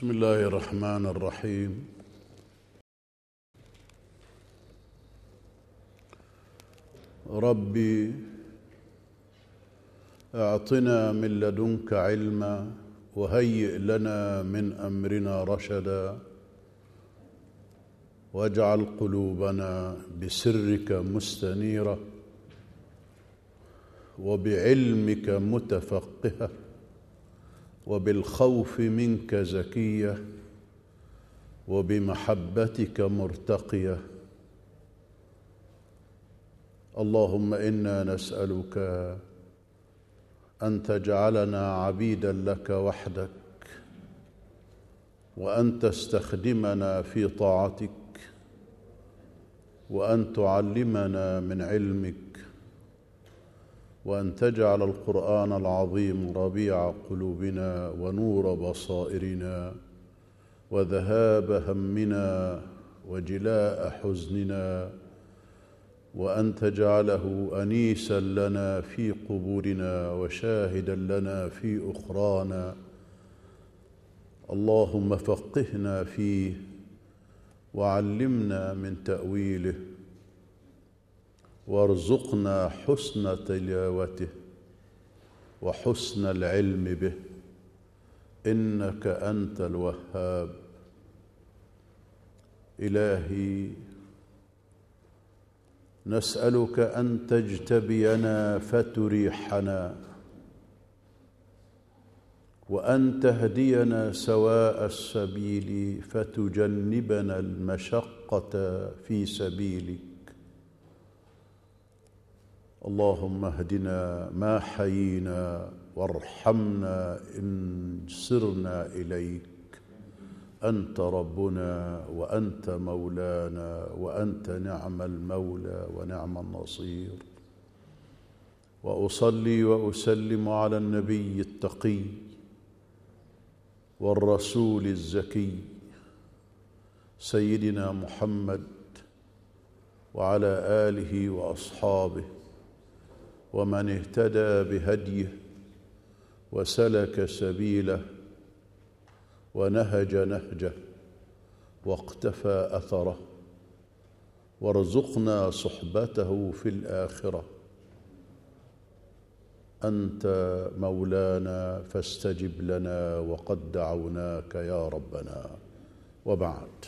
بسم الله الرحمن الرحيم ربي اعطنا من لدنك علما وهيئ لنا من امرنا رشدا واجعل قلوبنا بسرك مستنيره وبعلمك متفقهه وبالخوف منك زكيه وبمحبتك مرتقيه اللهم انا نسالك ان تجعلنا عبيدا لك وحدك وان تستخدمنا في طاعتك وان تعلمنا من علمك وان تجعل القران العظيم ربيع قلوبنا ونور بصائرنا وذهاب همنا وجلاء حزننا وان تجعله انيسا لنا في قبورنا وشاهدا لنا في اخرانا اللهم فقهنا فيه وعلمنا من تاويله وارزقنا حسن تلاوته وحسن العلم به انك انت الوهاب الهي نسالك ان تجتبينا فتريحنا وان تهدينا سواء السبيل فتجنبنا المشقه في سبيلك اللهم اهدنا ما حيينا وارحمنا ان سرنا اليك انت ربنا وانت مولانا وانت نعم المولى ونعم النصير واصلي واسلم على النبي التقي والرسول الزكي سيدنا محمد وعلى اله واصحابه ومن اهتدى بهديه وسلك سبيله ونهج نهجه واقتفى اثره وارزقنا صحبته في الاخره انت مولانا فاستجب لنا وقد دعوناك يا ربنا وبعد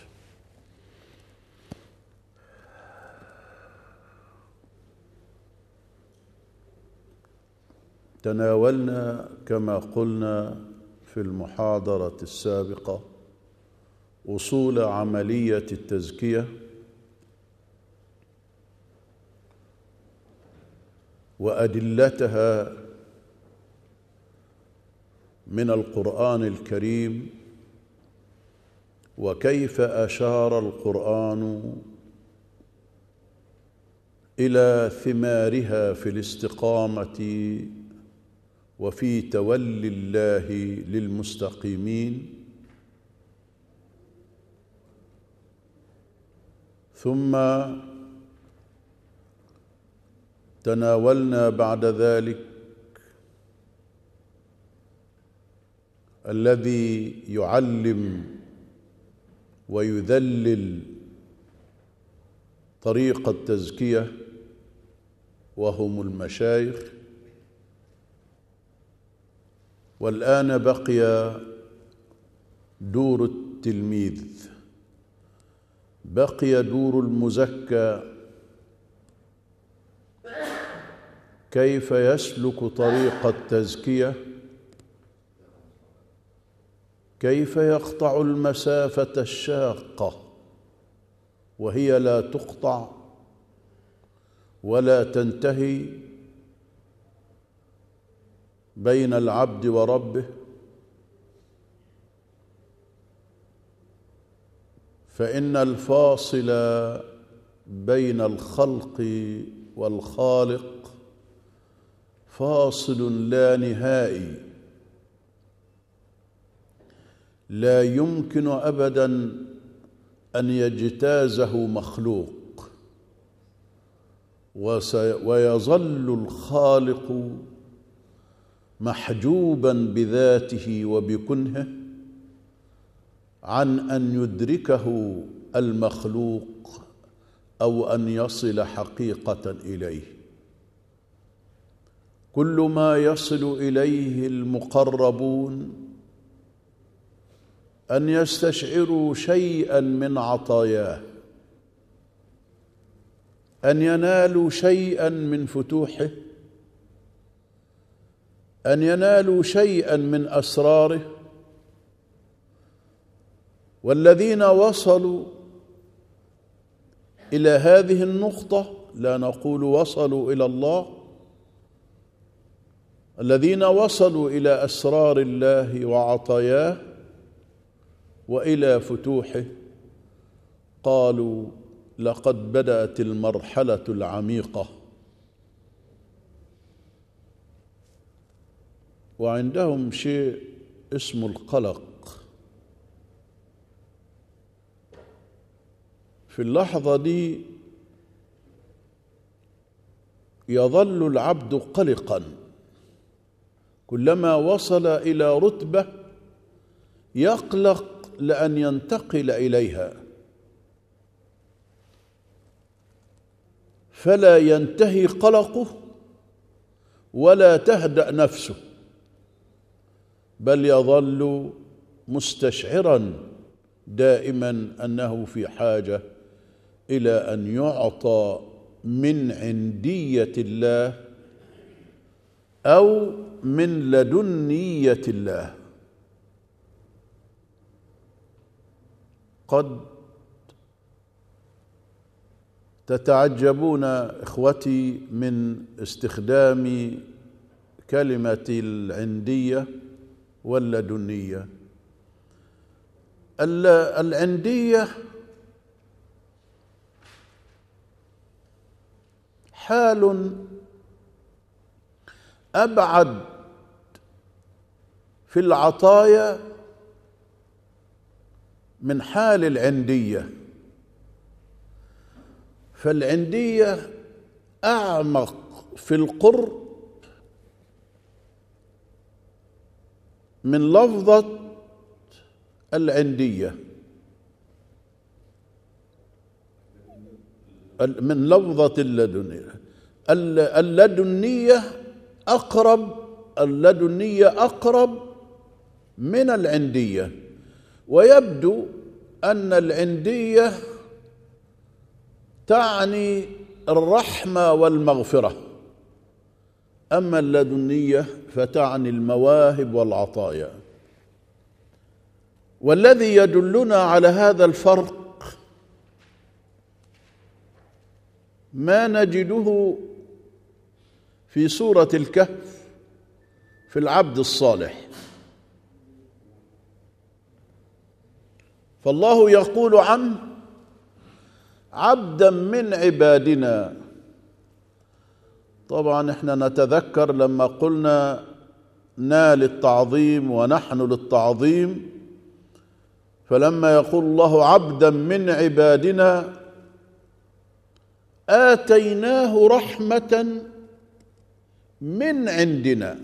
تناولنا كما قلنا في المحاضره السابقه اصول عمليه التزكيه وادلتها من القران الكريم وكيف اشار القران الى ثمارها في الاستقامه وفي تولي الله للمستقيمين ثم تناولنا بعد ذلك الذي يعلم ويذلل طريق التزكيه وهم المشايخ والآن بقي دور التلميذ بقي دور المزكى كيف يسلك طريق التزكيه كيف يقطع المسافه الشاقه وهي لا تقطع ولا تنتهي بين العبد وربه فان الفاصل بين الخلق والخالق فاصل لا نهائي لا يمكن ابدا ان يجتازه مخلوق ويظل الخالق محجوبا بذاته وبكنهه عن ان يدركه المخلوق او ان يصل حقيقه اليه كل ما يصل اليه المقربون ان يستشعروا شيئا من عطاياه ان ينالوا شيئا من فتوحه أن ينالوا شيئا من أسراره والذين وصلوا إلى هذه النقطة لا نقول وصلوا إلى الله الذين وصلوا إلى أسرار الله وعطاياه وإلى فتوحه قالوا لقد بدأت المرحلة العميقة وعندهم شيء اسمه القلق في اللحظة دي يظل العبد قلقا كلما وصل إلى رتبة يقلق لأن ينتقل إليها فلا ينتهي قلقه ولا تهدأ نفسه بل يظل مستشعرا دائما انه في حاجه الى ان يعطى من عنديه الله او من لدنيه الله قد تتعجبون اخوتي من استخدام كلمه العنديه واللدنية العندية حال أبعد في العطايا من حال العندية فالعندية أعمق في القرب من لفظة العندية من لفظة اللدنية اللدنية أقرب اللدنية أقرب من العندية ويبدو أن العندية تعني الرحمة والمغفرة أما اللدنية فتعني المواهب والعطايا والذي يدلنا على هذا الفرق ما نجده في سورة الكهف في العبد الصالح فالله يقول عنه عبدا من عبادنا طبعا احنا نتذكر لما قلنا نا للتعظيم ونحن للتعظيم فلما يقول الله عبدا من عبادنا اتيناه رحمه من عندنا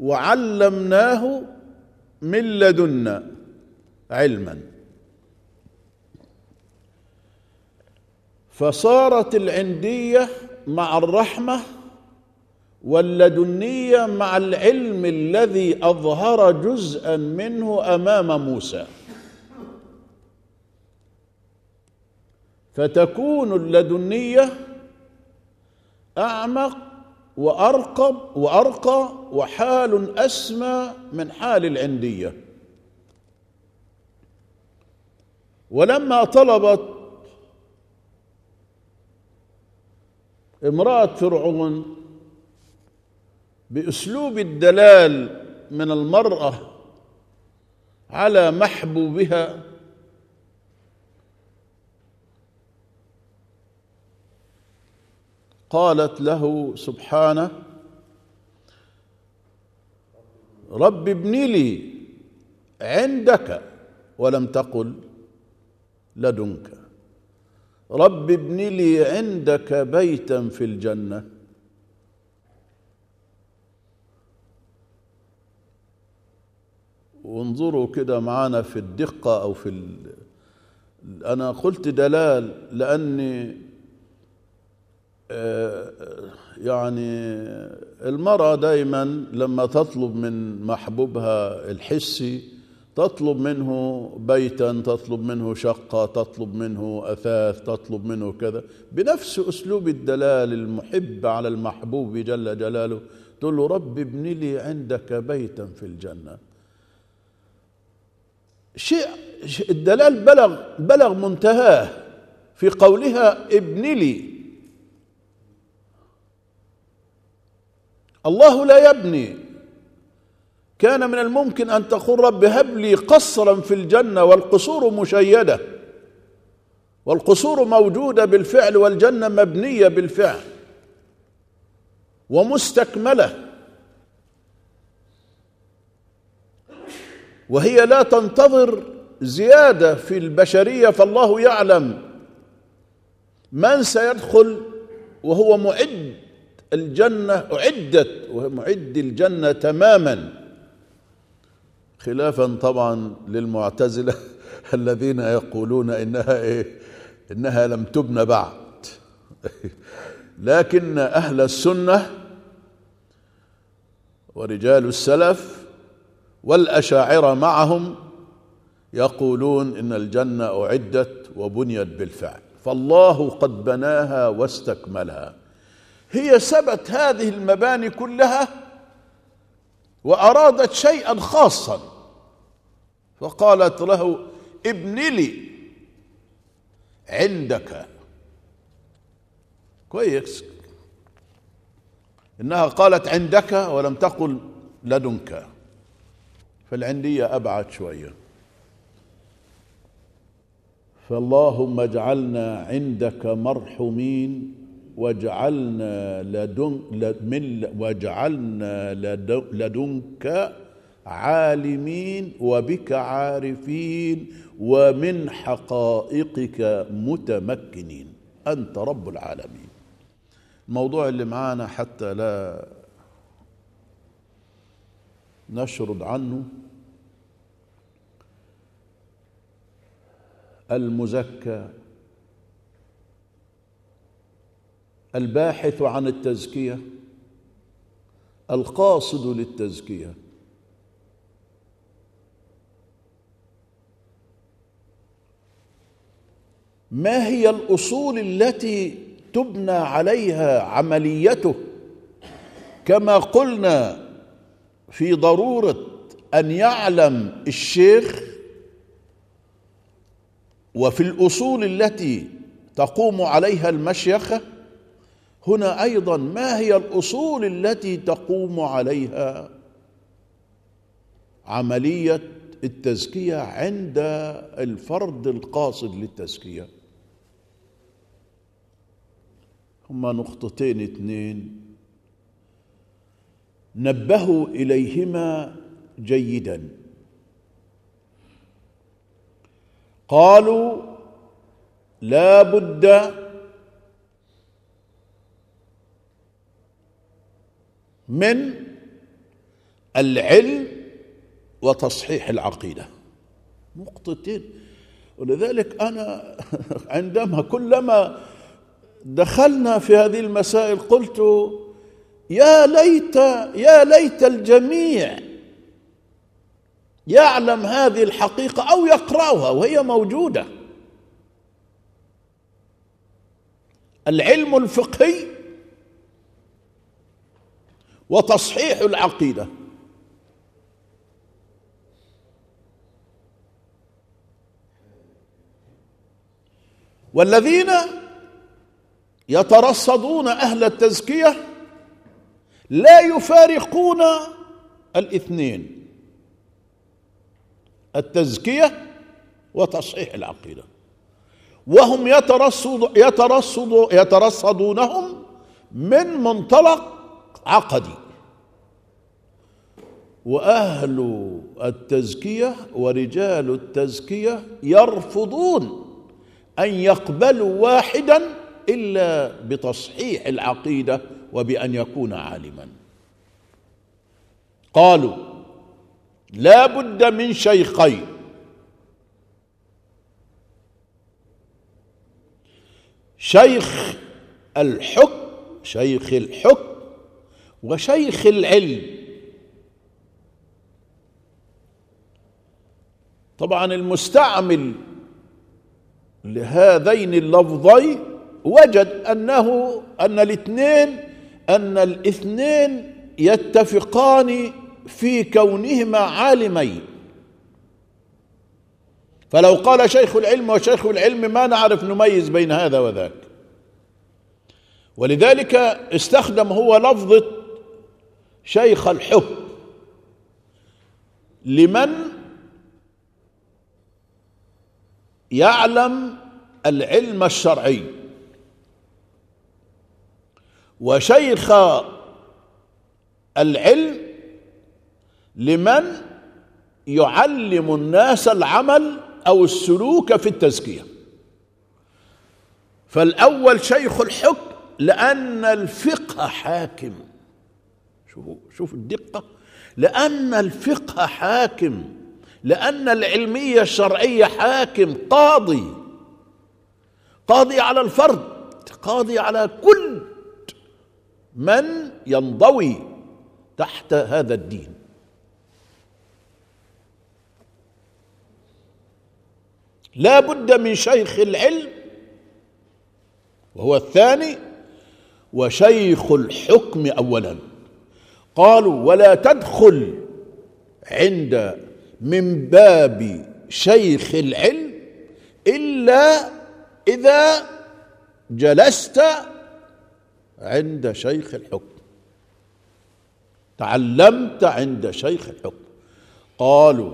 وعلمناه من لدنا علما فصارت العنديه مع الرحمه واللدنيه مع العلم الذي اظهر جزءا منه امام موسى فتكون اللدنيه اعمق وارقب وارقى وحال اسمى من حال العنديه ولما طلبت امرأة فرعون بأسلوب الدلال من المرأة على محبوبها قالت له سبحانه رب ابن لي عندك ولم تقل لدنك رب ابن لي عندك بيتا في الجنه وانظروا كده معانا في الدقه او في ال... انا قلت دلال لاني آه، يعني المرأة دايما لما تطلب من محبوبها الحسي تطلب منه بيتا تطلب منه شقة تطلب منه أثاث تطلب منه كذا بنفس أسلوب الدلال المحب على المحبوب جل جلاله تقول له رب ابن لي عندك بيتا في الجنة شيء الدلال بلغ بلغ منتهاه في قولها ابن لي الله لا يبني كان من الممكن أن تقول رب هب لي قصرا في الجنة والقصور مشيدة والقصور موجودة بالفعل والجنة مبنية بالفعل ومستكملة وهي لا تنتظر زيادة في البشرية فالله يعلم من سيدخل وهو معد الجنة أعدت ومعد الجنة تماماً خلافا طبعا للمعتزلة الذين يقولون إنها إيه إنها لم تبنى بعد لكن أهل السنة ورجال السلف والأشاعرة معهم يقولون إن الجنة أعدت وبنيت بالفعل فالله قد بناها واستكملها هي سبت هذه المباني كلها وأرادت شيئا خاصا فقالت له ابن لي عندك كويس إنها قالت عندك ولم تقل لدنك فالعندية أبعد شوية فاللهم اجعلنا عندك مرحومين واجعلنا لدن من واجعلنا لدنك عالمين وبك عارفين ومن حقائقك متمكنين انت رب العالمين الموضوع اللي معانا حتى لا نشرد عنه المزكى الباحث عن التزكيه القاصد للتزكيه ما هي الاصول التي تبنى عليها عمليته كما قلنا في ضروره ان يعلم الشيخ وفي الاصول التي تقوم عليها المشيخه هنا ايضا ما هي الاصول التي تقوم عليها عمليه التزكيه عند الفرد القاصد للتزكيه هما نقطتين اثنين نبهوا اليهما جيدا قالوا لا بد من العلم وتصحيح العقيدة نقطتين ولذلك أنا عندما كلما دخلنا في هذه المسائل قلت يا ليت يا ليت الجميع يعلم هذه الحقيقة أو يقرأها وهي موجودة العلم الفقهي وتصحيح العقيده والذين يترصدون اهل التزكيه لا يفارقون الاثنين التزكيه وتصحيح العقيده وهم يترصد يترصد يترصدونهم من منطلق عقدي واهل التزكيه ورجال التزكيه يرفضون ان يقبلوا واحدا الا بتصحيح العقيده وبان يكون عالما قالوا لا بد من شيخين شيخ الحكم شيخ الحكم وشيخ العلم طبعا المستعمل لهذين اللفظين وجد أنه أن الاثنين أن الاثنين يتفقان في كونهما عالمين فلو قال شيخ العلم وشيخ العلم ما نعرف نميز بين هذا وذاك ولذلك استخدم هو لفظة شيخ الحب لمن يعلم العلم الشرعي وشيخ العلم لمن يعلم الناس العمل أو السلوك في التزكية فالأول شيخ الحكم لأن الفقه حاكم شوفوا شوفوا الدقة لأن الفقه حاكم لأن العلمية الشرعية حاكم قاضي قاضي على الفرد قاضي على كل من ينضوي تحت هذا الدين لا بد من شيخ العلم وهو الثاني وشيخ الحكم اولا قالوا ولا تدخل عند من باب شيخ العلم إلا إذا جلست عند شيخ الحكم تعلمت عند شيخ الحكم قالوا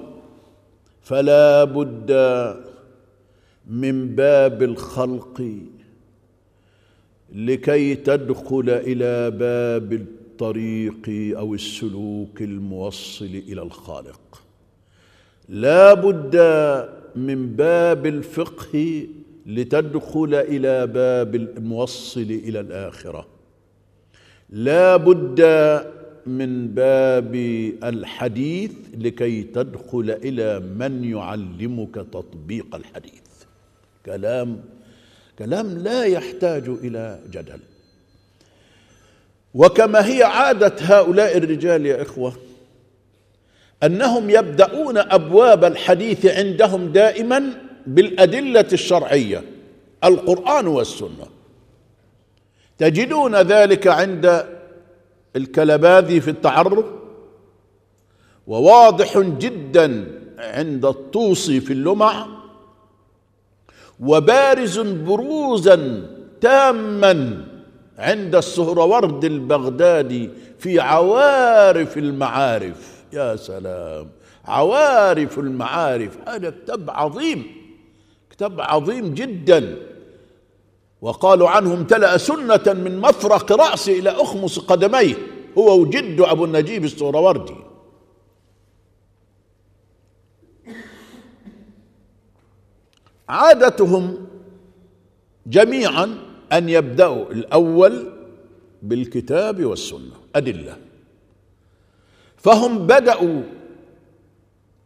فلا بد من باب الخلق لكي تدخل إلى باب الطريق او السلوك الموصل الى الخالق لا بد من باب الفقه لتدخل الى باب الموصل الى الاخره لا بد من باب الحديث لكي تدخل الى من يعلمك تطبيق الحديث كلام كلام لا يحتاج الى جدل وكما هي عادة هؤلاء الرجال يا إخوة أنهم يبدأون أبواب الحديث عندهم دائما بالأدلة الشرعية القرآن والسنة تجدون ذلك عند الكلباذي في التعرف وواضح جدا عند الطوسي في اللمع وبارز بروزا تاما عند السهرورد البغدادي في عوارف المعارف يا سلام عوارف المعارف هذا كتاب عظيم كتاب عظيم جدا وقالوا عنه امتلأ سنة من مفرق رأسه إلى أخمص قدميه هو وجده أبو النجيب السهروردي عادتهم جميعا أن يبدأوا الأول بالكتاب والسنة أدلة فهم بدأوا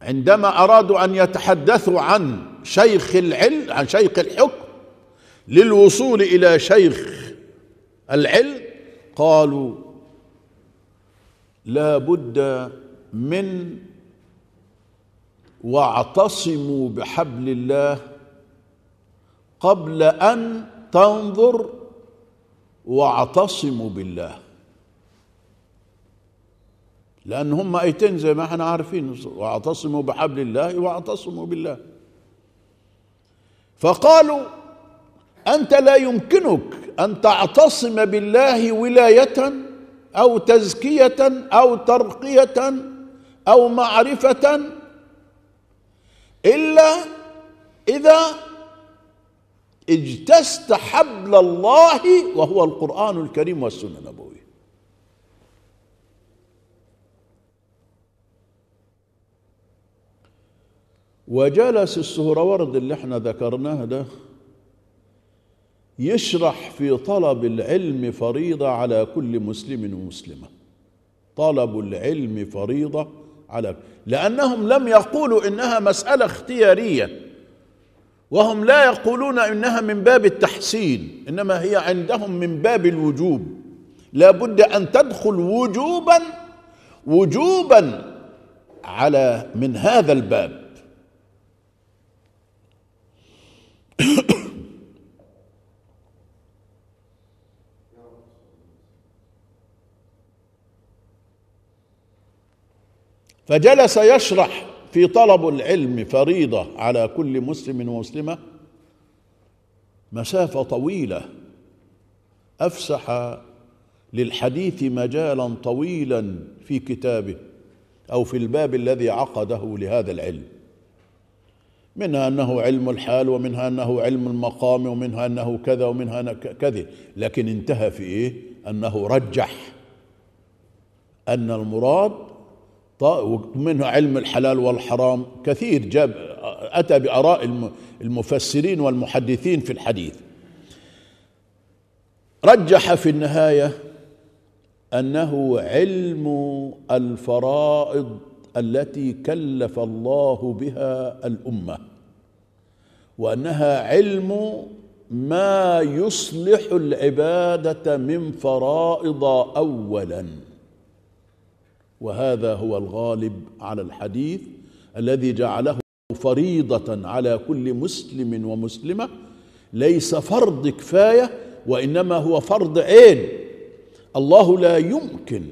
عندما أرادوا أن يتحدثوا عن شيخ العلم عن شيخ الحكم للوصول إلى شيخ العلم قالوا لا بد من واعتصموا بحبل الله قبل أن تنظر واعتصموا بالله لأن هم آيتين زي ما احنا عارفين واعتصموا بحبل الله واعتصموا بالله فقالوا أنت لا يمكنك أن تعتصم بالله ولاية أو تزكية أو ترقية أو معرفة إلا إذا اجتزت حبل الله وهو القرآن الكريم والسنة النبوية وجلس السهرورد اللي احنا ذكرناه ده يشرح في طلب العلم فريضة على كل مسلم ومسلمة طلب العلم فريضة على لأنهم لم يقولوا إنها مسألة اختيارية وهم لا يقولون انها من باب التحصيل انما هي عندهم من باب الوجوب لا بد ان تدخل وجوبا وجوبا على من هذا الباب فجلس يشرح في طلب العلم فريضه على كل مسلم ومسلمه مسافه طويله افسح للحديث مجالا طويلا في كتابه او في الباب الذي عقده لهذا العلم منها انه علم الحال ومنها انه علم المقام ومنها انه كذا ومنها كذا لكن انتهى في ايه انه رجح ان المراد ومنها علم الحلال والحرام كثير جاب أتى بآراء المفسرين والمحدثين في الحديث رجح في النهاية أنه علم الفرائض التي كلف الله بها الأمة وأنها علم ما يصلح العبادة من فرائض أولاً وهذا هو الغالب على الحديث الذي جعله فريضة على كل مسلم ومسلمة ليس فرض كفاية وإنما هو فرض عين الله لا يمكن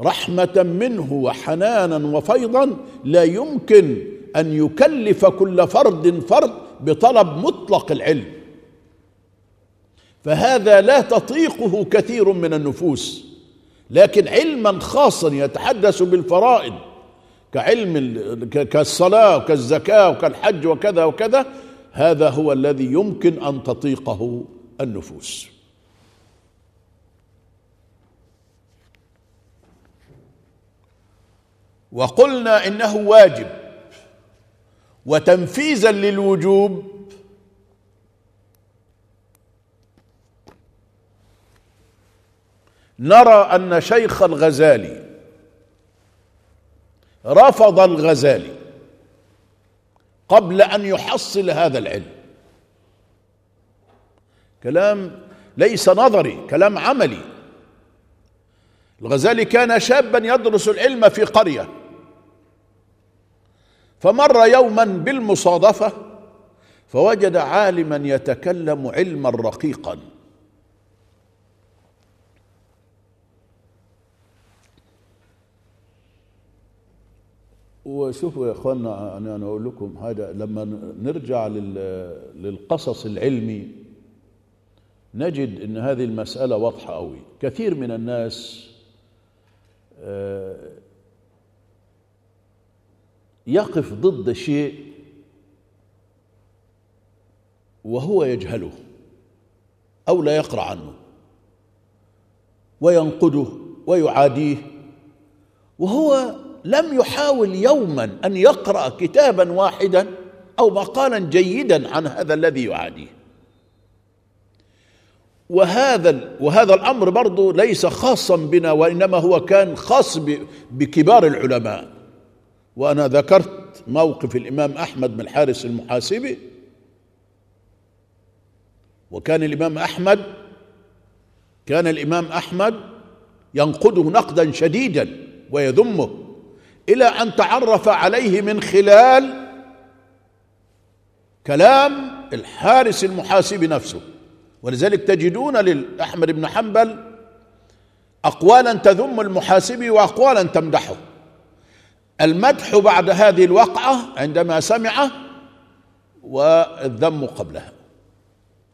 رحمة منه وحنانا وفيضا لا يمكن أن يكلف كل فرد فرد بطلب مطلق العلم فهذا لا تطيقه كثير من النفوس لكن علما خاصا يتحدث بالفرائض كعلم كالصلاة وكالزكاة وكالحج وكذا وكذا هذا هو الذي يمكن أن تطيقه النفوس وقلنا إنه واجب وتنفيذا للوجوب نرى أن شيخ الغزالي رفض الغزالي قبل أن يحصل هذا العلم كلام ليس نظري كلام عملي الغزالي كان شابا يدرس العلم في قرية فمر يوما بالمصادفة فوجد عالما يتكلم علما رقيقا وشوفوا يا اخوانا انا انا اقول لكم حاجه لما نرجع للقصص العلمي نجد ان هذه المساله واضحه قوي كثير من الناس آه، يقف ضد شيء وهو يجهله او لا يقرا عنه وينقده ويعاديه وهو لم يحاول يوما ان يقرا كتابا واحدا او مقالا جيدا عن هذا الذي يعانيه وهذا وهذا الامر برضه ليس خاصا بنا وانما هو كان خاص بكبار العلماء وانا ذكرت موقف الامام احمد بن حارس المحاسبي وكان الامام احمد كان الامام احمد ينقده نقدا شديدا ويذمه إلى أن تعرف عليه من خلال كلام الحارس المحاسب نفسه ولذلك تجدون لأحمد بن حنبل أقوالا تذم المحاسب وأقوالا تمدحه المدح بعد هذه الوقعة عندما سمعه والذم قبلها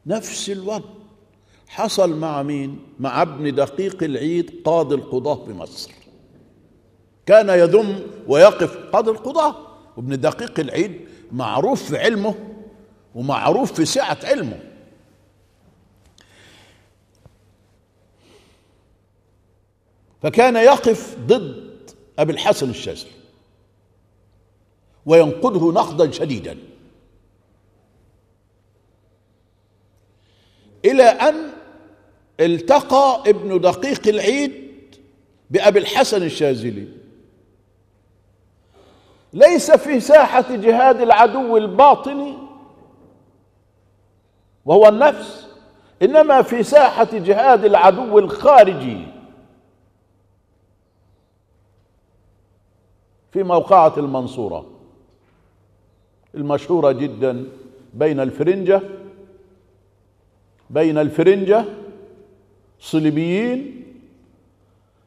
نفس الوضع حصل مع مين؟ مع ابن دقيق العيد قاضي القضاة بمصر كان يذم ويقف قاضي القضاة وابن دقيق العيد معروف في علمه ومعروف في سعة علمه فكان يقف ضد أبي الحسن الشاذلي وينقده نقدا شديدا إلى أن التقى ابن دقيق العيد بأبي الحسن الشاذلي ليس في ساحة جهاد العدو الباطني وهو النفس إنما في ساحة جهاد العدو الخارجي في موقعة المنصورة المشهورة جدا بين الفرنجة بين الفرنجة الصليبيين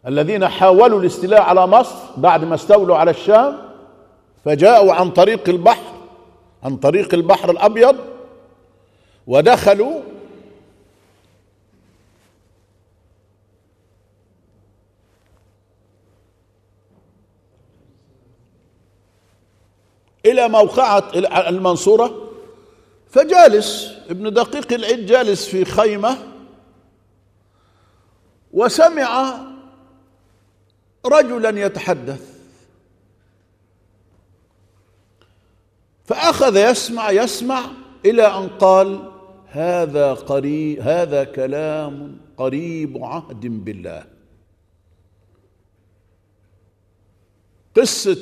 الذين حاولوا الاستيلاء على مصر بعد ما استولوا على الشام فجاءوا عن طريق البحر عن طريق البحر الأبيض ودخلوا إلى موقعة المنصورة فجالس ابن دقيق العيد جالس في خيمة وسمع رجلا يتحدث فأخذ يسمع يسمع إلى أن قال هذا قريب هذا كلام قريب عهد بالله قصة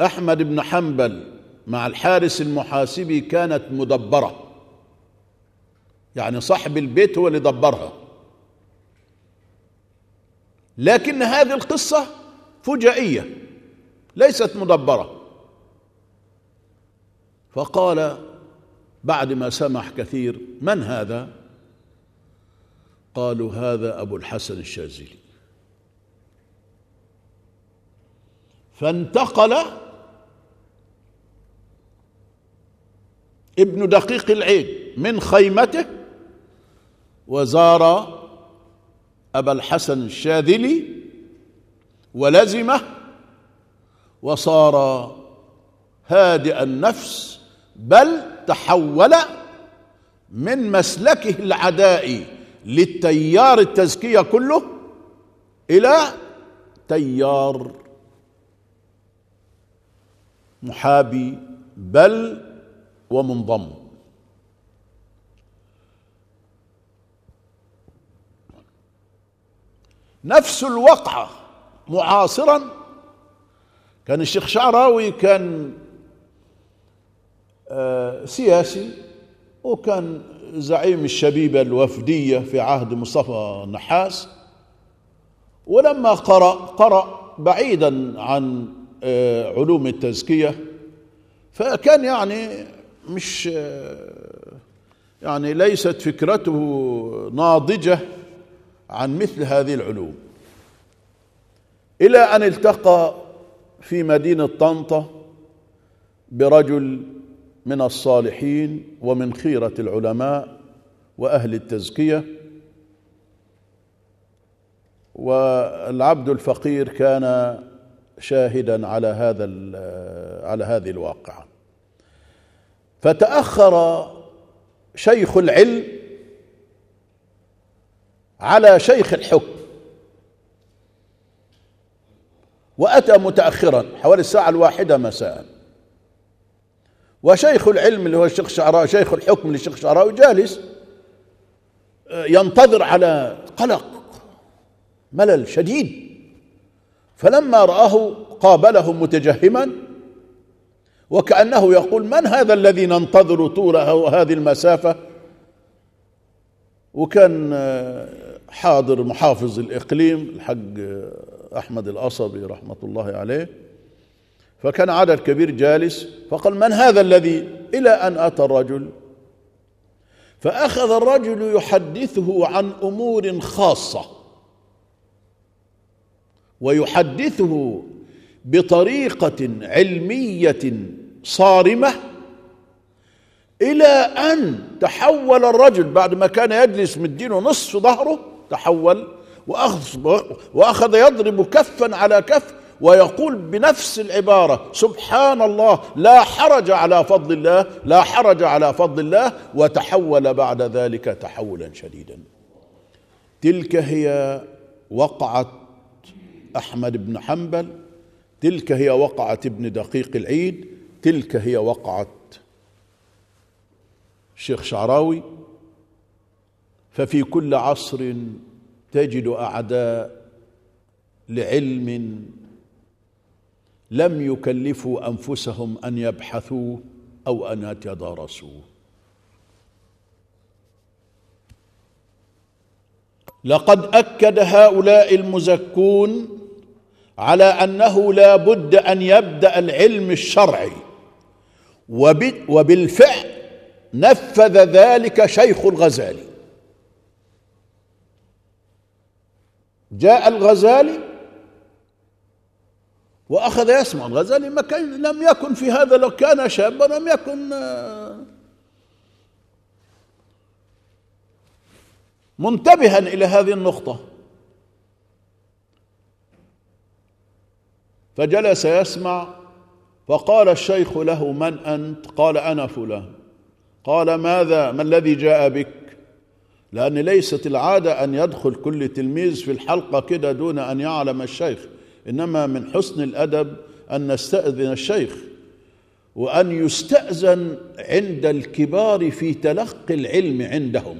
أحمد بن حنبل مع الحارس المحاسبي كانت مدبرة يعني صاحب البيت هو اللي دبرها لكن هذه القصة فجائية ليست مدبره فقال بعد ما سمح كثير من هذا قالوا هذا أبو الحسن الشاذلي فانتقل ابن دقيق العيد من خيمته وزار أبا الحسن الشاذلي ولزمه وصار هادئ النفس بل تحول من مسلكه العدائي للتيار التزكية كله إلى تيار محابي بل ومنضم نفس الوقعة معاصرا كان الشيخ شعراوي كان سياسي وكان زعيم الشبيبة الوفدية في عهد مصطفى النحاس ولما قرأ قرأ بعيدا عن آه، علوم التزكية فكان يعني مش آه، يعني ليست فكرته ناضجة عن مثل هذه العلوم إلى أن التقى في مدينة طنطا برجل من الصالحين ومن خيرة العلماء وأهل التزكية والعبد الفقير كان شاهدا على هذا على هذه الواقعة فتأخر شيخ العلم على شيخ الحكم وأتى متأخرا حوالي الساعة الواحدة مساءً وشيخ العلم اللي هو الشيخ الشعراوي شيخ الحكم للشيخ الشعراوي جالس آه، ينتظر على قلق ملل شديد فلما رآه قابله متجهما وكأنه يقول من هذا الذي ننتظر طوله هذه المسافة وكان آه، حاضر محافظ الإقليم الحق آه، أحمد الأصبي رحمة الله عليه فكان عدد كبير جالس فقال من هذا الذي إلى أن أتى الرجل فأخذ الرجل يحدثه عن أمور خاصة ويحدثه بطريقة علمية صارمة إلى أن تحول الرجل بعد ما كان يجلس مدينه نصف ظهره تحول وأخذ, وأخذ يضرب كفا على كف ويقول بنفس العبارة سبحان الله لا حرج على فضل الله لا حرج على فضل الله وتحول بعد ذلك تحولا شديدا تلك هي وقعة أحمد بن حنبل تلك هي وقعة ابن دقيق العيد تلك هي وقعة الشيخ شعراوي ففي كل عصر تجد أعداء لعلم لم يكلفوا انفسهم ان يبحثوا او ان يتدارسوا لقد اكد هؤلاء المزكون على انه لا بد ان يبدا العلم الشرعي وبالفعل نفذ ذلك شيخ الغزالي جاء الغزالي وأخذ يسمع الغزالي ما كان لم يكن في هذا لو كان شابا لم يكن آه، منتبها إلى هذه النقطة فجلس يسمع فقال الشيخ له من أنت قال أنا فلان قال ماذا ما الذي جاء بك لأن ليست العادة أن يدخل كل تلميذ في الحلقة كده دون أن يعلم الشيخ انما من حسن الادب ان نستاذن الشيخ وان يستاذن عند الكبار في تلقي العلم عندهم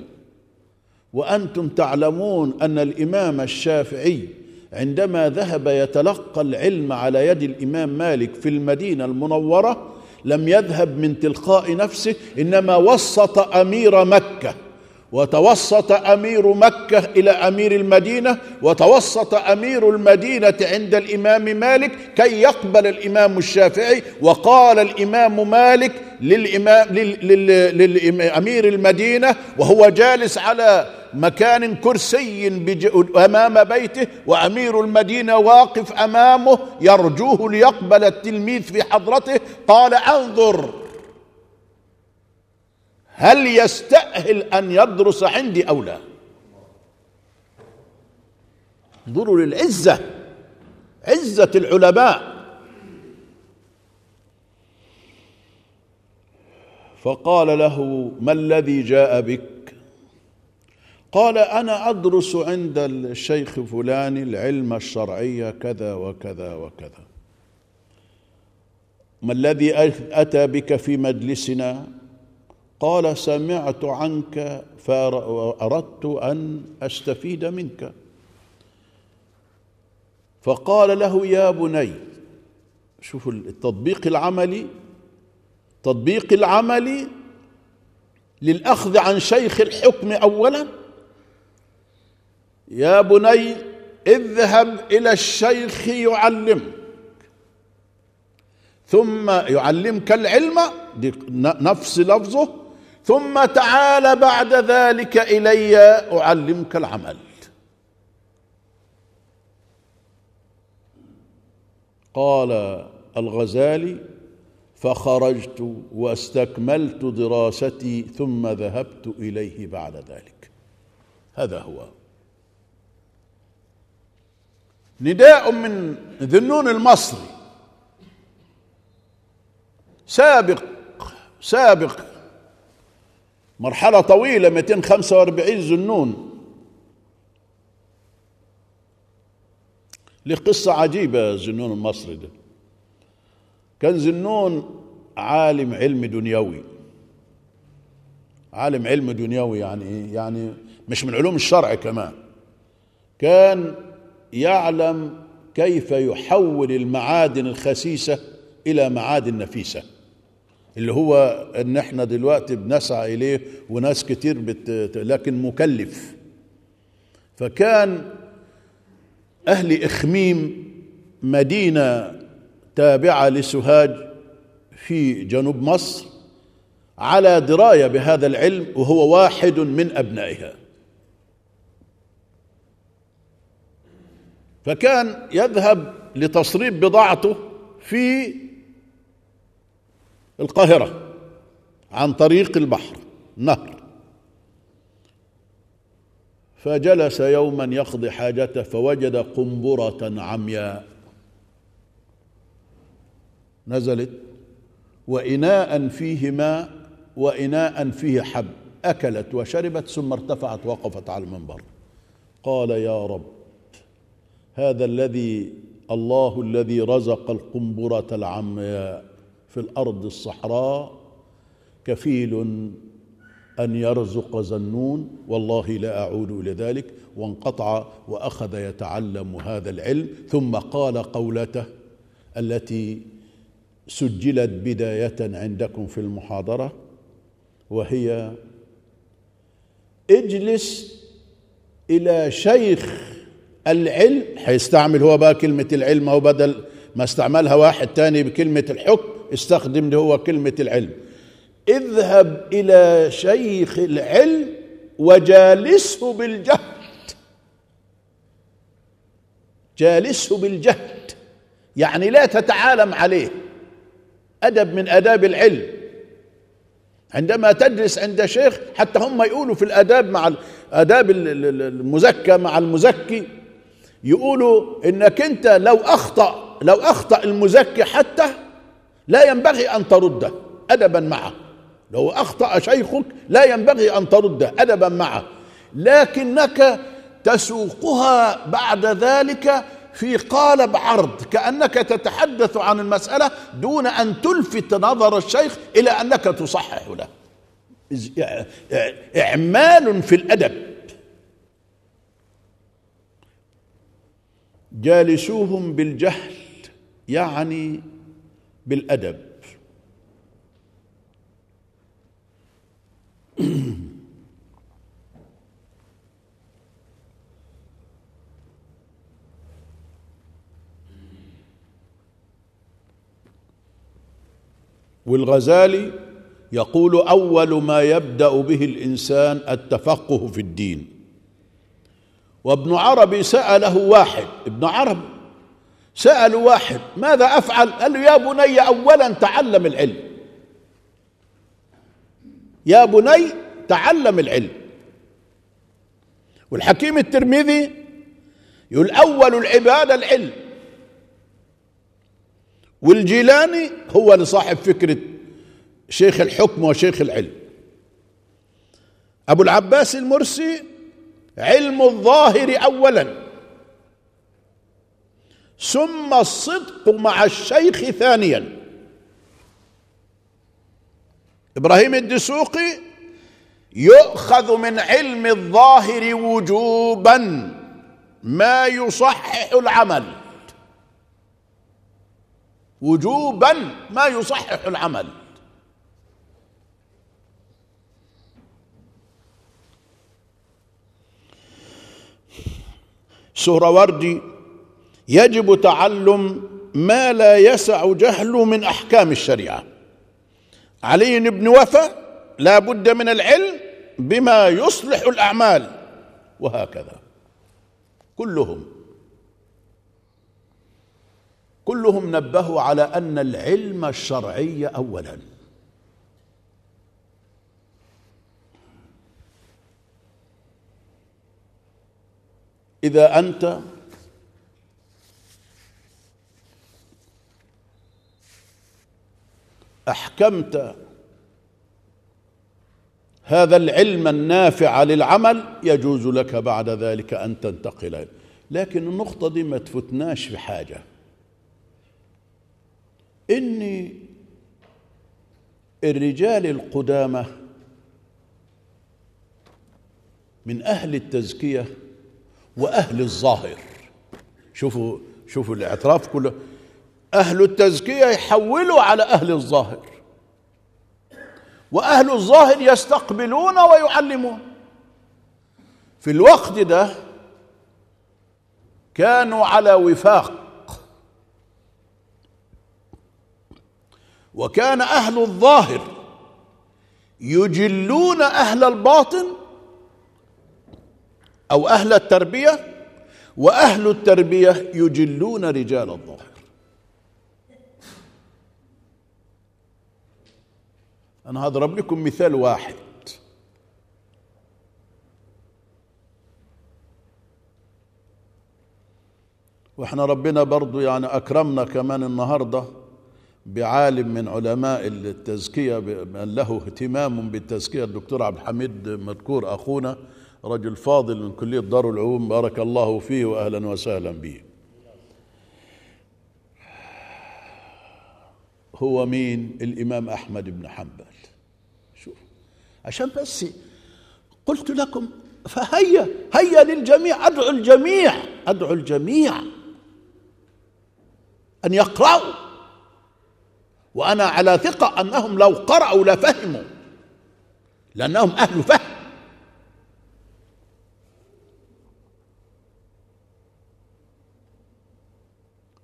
وانتم تعلمون ان الامام الشافعي عندما ذهب يتلقى العلم على يد الامام مالك في المدينه المنوره لم يذهب من تلقاء نفسه انما وسط امير مكه وتوسط امير مكه الى امير المدينه وتوسط امير المدينه عند الامام مالك كي يقبل الامام الشافعي وقال الامام مالك للامام للامير المدينه وهو جالس على مكان كرسي امام بيته وامير المدينه واقف امامه يرجوه ليقبل التلميذ في حضرته قال انظر هل يستأهل أن يدرس عندي أو لا انظروا للعزة عزة العلماء فقال له ما الذي جاء بك قال أنا أدرس عند الشيخ فلان العلم الشرعي كذا وكذا وكذا ما الذي أتى بك في مجلسنا قال سمعت عنك فأردت أن أستفيد منك فقال له يا بني شوفوا التطبيق العملي تطبيق العملي للأخذ عن شيخ الحكم أولا يا بني اذهب إلى الشيخ يعلمك ثم يعلمك العلم نفس لفظه ثم تعال بعد ذلك الي اعلمك العمل قال الغزالي فخرجت واستكملت دراستي ثم ذهبت اليه بعد ذلك هذا هو نداء من ذنون المصري سابق سابق مرحلة طويلة 245 زنون له قصة عجيبة زنون المصري ده كان زنون عالم علم دنيوي عالم علم دنيوي يعني ايه؟ يعني مش من علوم الشرع كمان كان يعلم كيف يحول المعادن الخسيسة إلى معادن نفيسة اللي هو ان احنا دلوقتي بنسعى اليه وناس كتير بت... لكن مكلف فكان اهل اخميم مدينه تابعه لسوهاج في جنوب مصر على درايه بهذا العلم وهو واحد من ابنائها فكان يذهب لتصريب بضاعته في القاهرة عن طريق البحر نهر فجلس يوما يقضي حاجته فوجد قنبرة عمياء نزلت وإناء فيه ماء وإناء فيه حب أكلت وشربت ثم ارتفعت وقفت على المنبر قال يا رب هذا الذي الله الذي رزق القنبرة العمياء في الارض الصحراء كفيل ان يرزق زنون والله لا اعود الى ذلك وانقطع واخذ يتعلم هذا العلم ثم قال قولته التي سجلت بدايه عندكم في المحاضره وهي اجلس الى شيخ العلم هيستعمل هو بقى كلمه العلم او بدل ما استعملها واحد تاني بكلمه الحكم استخدم اللي هو كلمة العلم اذهب إلى شيخ العلم وجالسه بالجهد جالسه بالجهد يعني لا تتعالم عليه أدب من أداب العلم عندما تجلس عند شيخ حتى هم يقولوا في الآداب مع آداب المزكى مع المزكي يقولوا إنك أنت لو أخطأ لو أخطأ المزكي حتى لا ينبغي أن ترده أدبا معه لو أخطأ شيخك لا ينبغي أن ترده أدبا معه لكنك تسوقها بعد ذلك في قالب عرض كأنك تتحدث عن المسألة دون أن تلفت نظر الشيخ إلى أنك تصحح له إعمال في الأدب جالسوهم بالجهل يعني بالأدب والغزالي يقول أول ما يبدأ به الإنسان التفقه في الدين وابن عربي سأله واحد ابن عربي سألوا واحد ماذا أفعل قال له يا بني أولا تعلم العلم يا بني تعلم العلم والحكيم الترمذي يقول أول العبادة العلم والجيلاني هو اللي صاحب فكرة شيخ الحكم وشيخ العلم أبو العباس المرسي علم الظاهر أولاً ثم الصدق مع الشيخ ثانيا ابراهيم الدسوقي يؤخذ من علم الظاهر وجوبا ما يصحح العمل وجوبا ما يصحح العمل وردي يجب تعلم ما لا يسع جهله من أحكام الشريعة علي بن وفى لا بد من العلم بما يصلح الأعمال وهكذا كلهم كلهم نبهوا على أن العلم الشرعي أولا إذا أنت احكمت هذا العلم النافع للعمل يجوز لك بعد ذلك ان تنتقل لكن النقطه دي ما تفوتناش في حاجه ان الرجال القدامى من اهل التزكيه واهل الظاهر شوفوا شوفوا الاعتراف كله أهل التزكية يحولوا على أهل الظاهر وأهل الظاهر يستقبلون ويعلمون في الوقت ده كانوا على وفاق وكان أهل الظاهر يجلون أهل الباطن أو أهل التربية وأهل التربية يجلون رجال الظاهر أنا هضرب لكم مثال واحد واحنا ربنا برضو يعني أكرمنا كمان النهاردة بعالم من علماء التزكية بأن له اهتمام بالتزكية الدكتور عبد الحميد مذكور أخونا رجل فاضل من كلية دار العلوم بارك الله فيه وأهلا وسهلا به هو مين الإمام أحمد بن حنبل شوف عشان بس قلت لكم فهيا هيا للجميع أدعو الجميع أدعو الجميع أن يقرأوا وأنا على ثقة أنهم لو قرأوا لفهموا لأنهم أهل فهم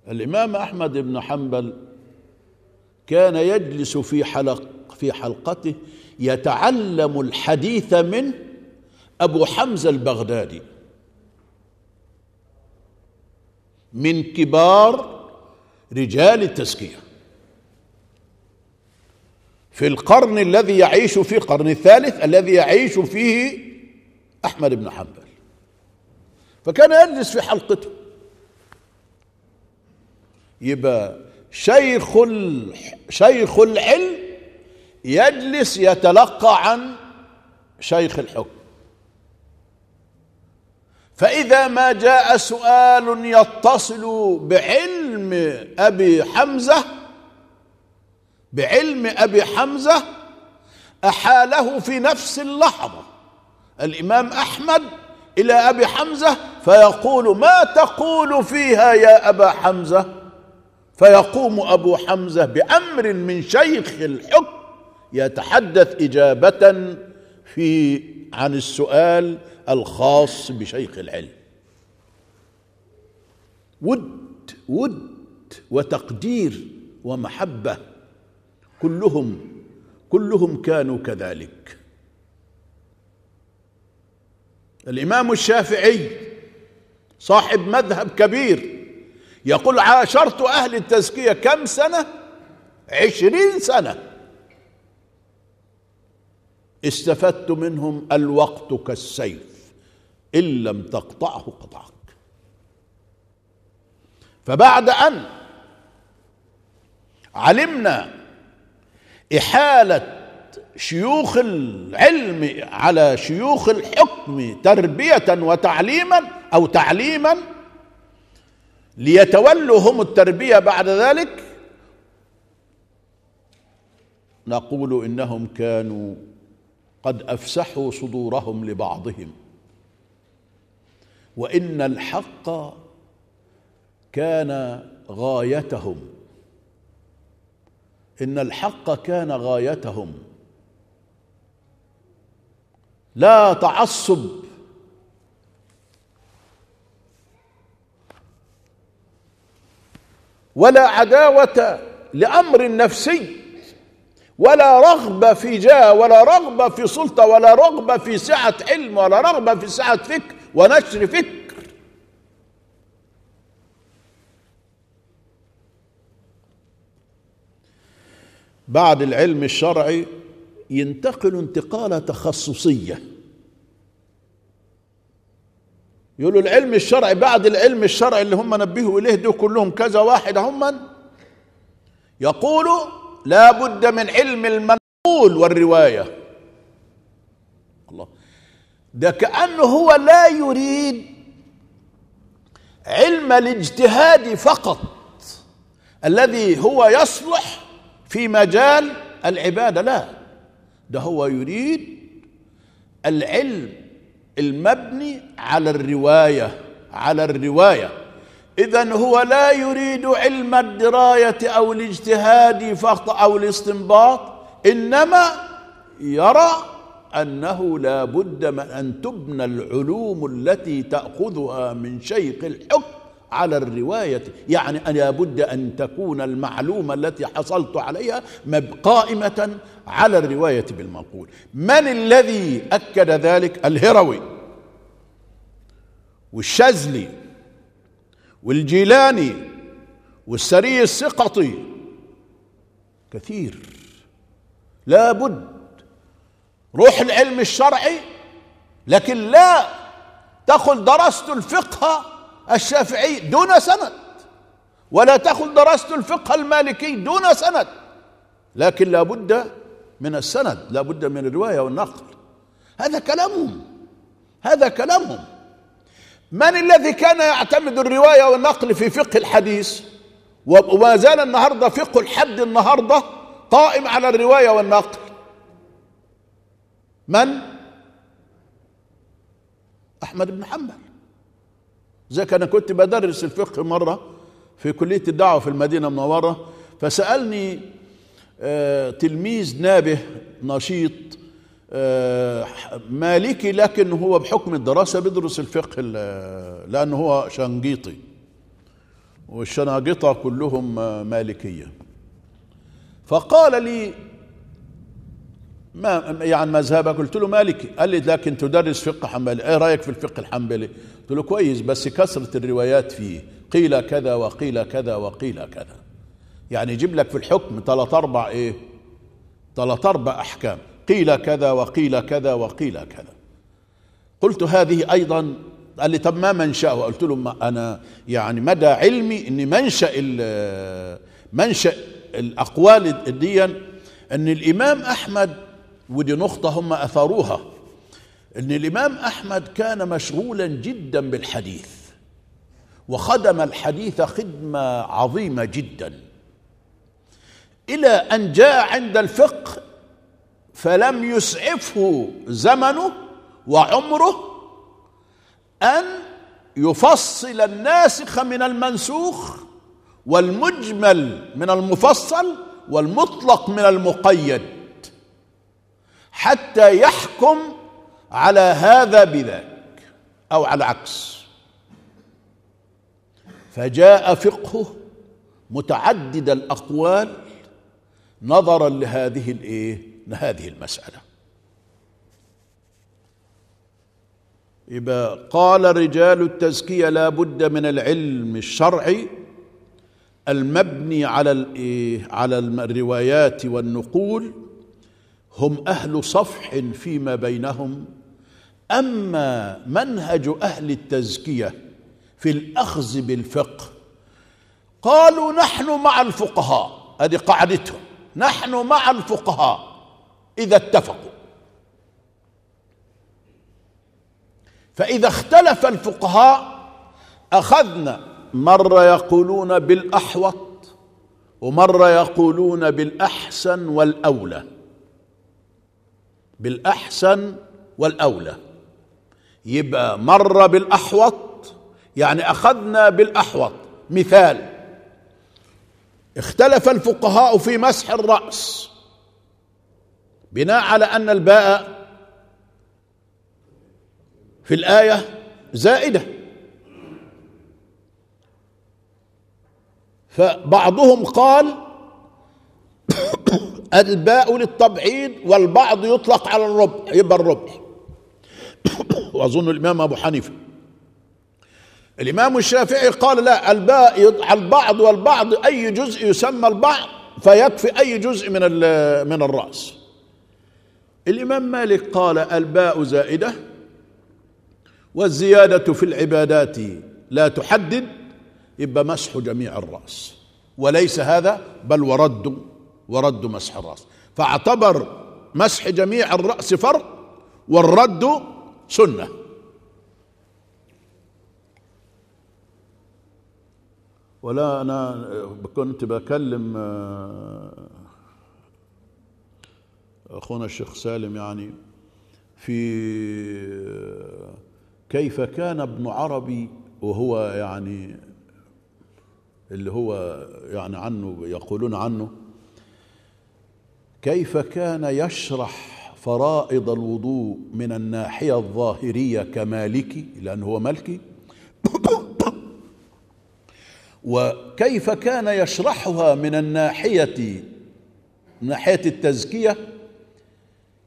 الإمام أحمد بن حنبل كان يجلس في حلق في حلقته يتعلم الحديث من أبو حمزة البغدادي من كبار رجال التزكية في القرن الذي يعيش فيه القرن الثالث الذي يعيش فيه أحمد بن حنبل فكان يجلس في حلقته يبقى شيخ شيخ العلم يجلس يتلقى عن شيخ الحكم فإذا ما جاء سؤال يتصل بعلم أبي حمزة بعلم أبي حمزة أحاله في نفس اللحظة الإمام أحمد إلى أبي حمزة فيقول ما تقول فيها يا أبا حمزة فيقوم أبو حمزة بأمر من شيخ الحكم يتحدث إجابة في عن السؤال الخاص بشيخ العلم ود ود وتقدير ومحبة كلهم كلهم كانوا كذلك الإمام الشافعي صاحب مذهب كبير يقول عاشرت أهل التزكية كم سنة عشرين سنة استفدت منهم الوقت كالسيف إن لم تقطعه قطعك فبعد أن علمنا إحالة شيوخ العلم على شيوخ الحكم تربية وتعليما أو تعليما ليتولوا هم التربية بعد ذلك نقول إنهم كانوا قد أفسحوا صدورهم لبعضهم وإن الحق كان غايتهم إن الحق كان غايتهم لا تعصب ولا عداوة لأمر نفسي ولا رغبة في جاه ولا رغبة في سلطة ولا رغبة في سعة علم ولا رغبة في سعة فكر ونشر فكر بعد العلم الشرعي ينتقل انتقالة تخصصية يقولوا العلم الشرعي بعد العلم الشرعي اللي هم نبهوا إليه دول كلهم كذا واحد هم يقولوا لا بد من علم المنقول والرواية الله ده كأنه هو لا يريد علم الاجتهاد فقط الذي هو يصلح في مجال العبادة لا ده هو يريد العلم المبني على الرواية على الرواية إذا هو لا يريد علم الدراية أو الاجتهاد فقط أو الاستنباط إنما يرى أنه لا بد من أن تبنى العلوم التي تأخذها من شيخ الحكم على الرواية يعني أنا بد أن تكون المعلومة التي حصلت عليها قائمة على الرواية بالمنقول من الذي أكد ذلك الهروي والشاذلي والجيلاني والسري السقطي كثير لابد روح العلم الشرعي لكن لا تقل درست الفقه الشافعي دون سند ولا تأخذ دراسة الفقه المالكي دون سند لكن لابد من السند لابد من الرواية والنقل هذا كلامهم هذا كلامهم من الذي كان يعتمد الرواية والنقل في فقه الحديث وما زال النهاردة فقه الحد النهاردة قائم على الرواية والنقل من أحمد بن حنبل زيك أنا كنت بدرس الفقه مرة في كلية الدعوة في المدينة المنورة فسألني آه، تلميذ نابه نشيط آه، مالكي لكن هو بحكم الدراسة بيدرس الفقه لأنه هو شنقيطي والشناقطة كلهم مالكية فقال لي ما يعني مذهبك قلت له مالكي قال لي لكن تدرس فقه حنبلي ايه رايك في الفقه الحنبلي قلت له كويس بس كثره الروايات فيه قيل كذا وقيل كذا وقيل كذا يعني يجيب لك في الحكم ثلاث اربع ايه ثلاث اربع احكام قيل كذا وقيل كذا وقيل كذا قلت هذه ايضا قال لي طب ما منشاه قلت له ما انا يعني مدى علمي ان منشا منشا الاقوال دي ان الامام احمد ودي نقطة هم أثروها أن الإمام أحمد كان مشغولا جدا بالحديث وخدم الحديث خدمة عظيمة جدا إلى أن جاء عند الفقه فلم يسعفه زمنه وعمره أن يفصل الناسخ من المنسوخ والمجمل من المفصل والمطلق من المقيد حتى يحكم على هذا بذاك او على العكس فجاء فقهه متعدد الاقوال نظرا لهذه الايه لهذه المساله يبقى قال رجال التزكيه لا بد من العلم الشرعي المبني على الايه على الروايات والنقول هم أهل صفح فيما بينهم أما منهج أهل التزكية في الأخذ بالفقه قالوا نحن مع الفقهاء هذه قاعدتهم نحن مع الفقهاء إذا اتفقوا فإذا اختلف الفقهاء أخذنا مرة يقولون بالأحوط ومرة يقولون بالأحسن والأولى بالأحسن والأولى يبقى مر بالأحوط يعني أخذنا بالأحوط مثال اختلف الفقهاء في مسح الرأس بناء على أن الباء في الآية زائدة فبعضهم قال الباء للطبعين والبعض يطلق على الربع يبقى الربع وأظن الإمام أبو حنيفة الإمام الشافعي قال لا الباء على البعض والبعض أي جزء يسمى البعض فيكفي أي جزء من من الرأس الإمام مالك قال الباء زائدة والزيادة في العبادات لا تحدد يبقى مسح جميع الرأس وليس هذا بل ورد ورد مسح الراس فاعتبر مسح جميع الراس فرض والرد سنه ولا انا كنت بكلم آه، اخونا الشيخ سالم يعني في آه، كيف كان ابن عربي وهو يعني اللي هو يعني عنه يقولون عنه كيف كان يشرح فرائض الوضوء من الناحية الظاهرية كمالكي لأنه هو مالكي وكيف كان يشرحها من الناحية من ناحية التزكية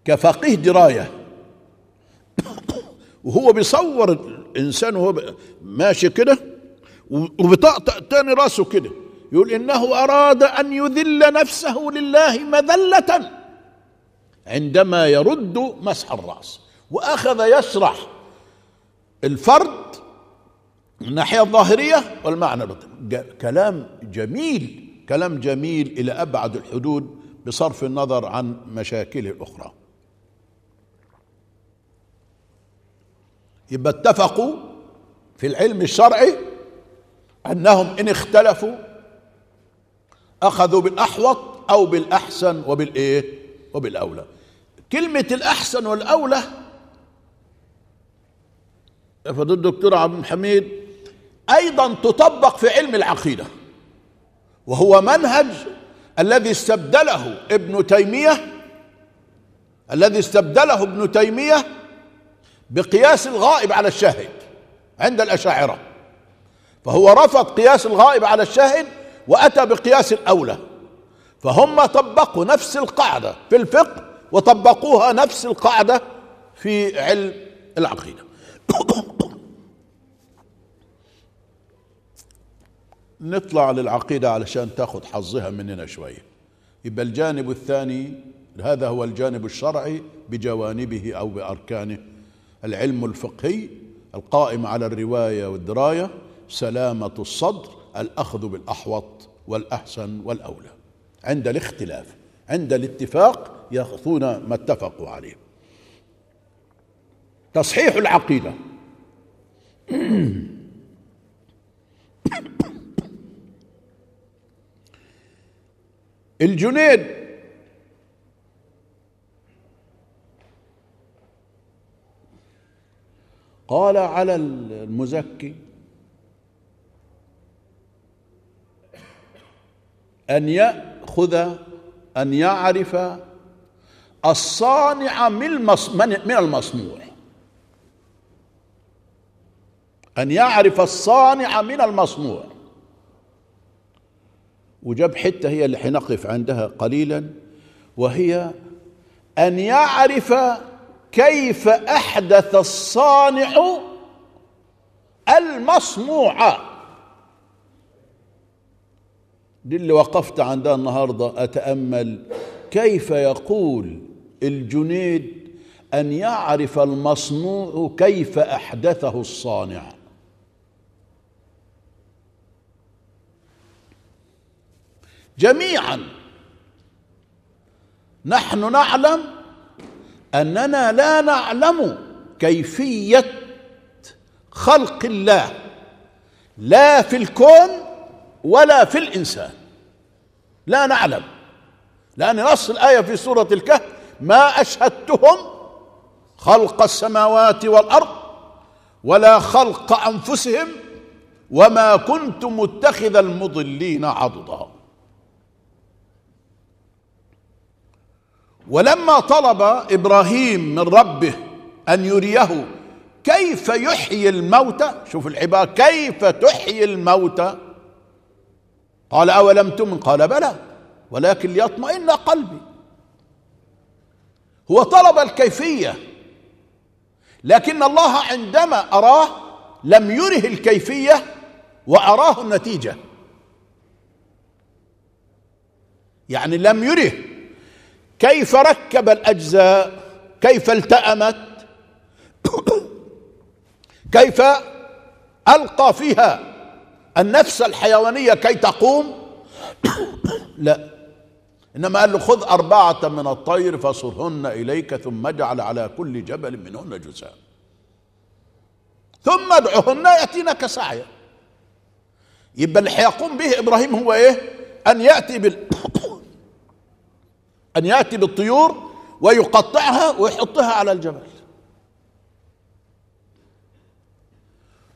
كفقيه دراية وهو بيصور الإنسان وهو ماشي كده وبطاقة تاني راسه كده يقول انه اراد ان يذل نفسه لله مذله عندما يرد مسح الراس واخذ يشرح الفرد من الناحيه الظاهريه والمعنى كلام جميل كلام جميل الى ابعد الحدود بصرف النظر عن مشاكله الاخرى يبقى اتفقوا في العلم الشرعي انهم ان اختلفوا أخذوا بالأحوط أو بالأحسن وبالإيه وبالأولى كلمة الأحسن والأولى يا الدكتور عبد الحميد أيضا تطبق في علم العقيدة وهو منهج الذي استبدله ابن تيمية الذي استبدله ابن تيمية بقياس الغائب على الشاهد عند الأشاعرة فهو رفض قياس الغائب على الشاهد وأتى بقياس أولى فهم طبقوا نفس القاعدة في الفقه وطبقوها نفس القاعدة في علم العقيدة نطلع للعقيدة علشان تاخذ حظها مننا شوية يبقى الجانب الثاني هذا هو الجانب الشرعي بجوانبه أو بأركانه العلم الفقهي القائم على الرواية والدراية سلامة الصدر الأخذ بالأحوط والأحسن والأولى عند الاختلاف عند الاتفاق يأخذون ما اتفقوا عليه تصحيح العقيدة الجنيد قال على المزكي أن يأخذ أن يعرف الصانع من المصنوع أن يعرف الصانع من المصنوع وجاب حتة هي اللي حنقف عندها قليلا وهي أن يعرف كيف أحدث الصانع المصنوع دي اللي وقفت عندها النهارده اتامل كيف يقول الجنيد ان يعرف المصنوع كيف احدثه الصانع جميعا نحن نعلم اننا لا نعلم كيفيه خلق الله لا في الكون ولا في الإنسان لا نعلم لأن نص الآية في سورة الكهف ما أشهدتهم خلق السماوات والأرض ولا خلق أنفسهم وما كنت متخذ المضلين عضدا ولما طلب إبراهيم من ربه أن يريه كيف يحيي الموتى شوف العبارة كيف تحيي الموتى قال أولم تؤمن قال بلى ولكن ليطمئن قلبي هو طلب الكيفية لكن الله عندما أراه لم يره الكيفية وأراه النتيجة يعني لم يره كيف ركب الأجزاء كيف التأمت كيف ألقى فيها النفس الحيوانية كي تقوم لا إنما قال له خذ أربعة من الطير فصرهن إليك ثم اجعل على كل جبل منهن جزاء ثم ادعهن يأتينك سعيا يبقى اللي هيقوم به إبراهيم هو إيه أن يأتي بال أن يأتي بالطيور ويقطعها ويحطها على الجبل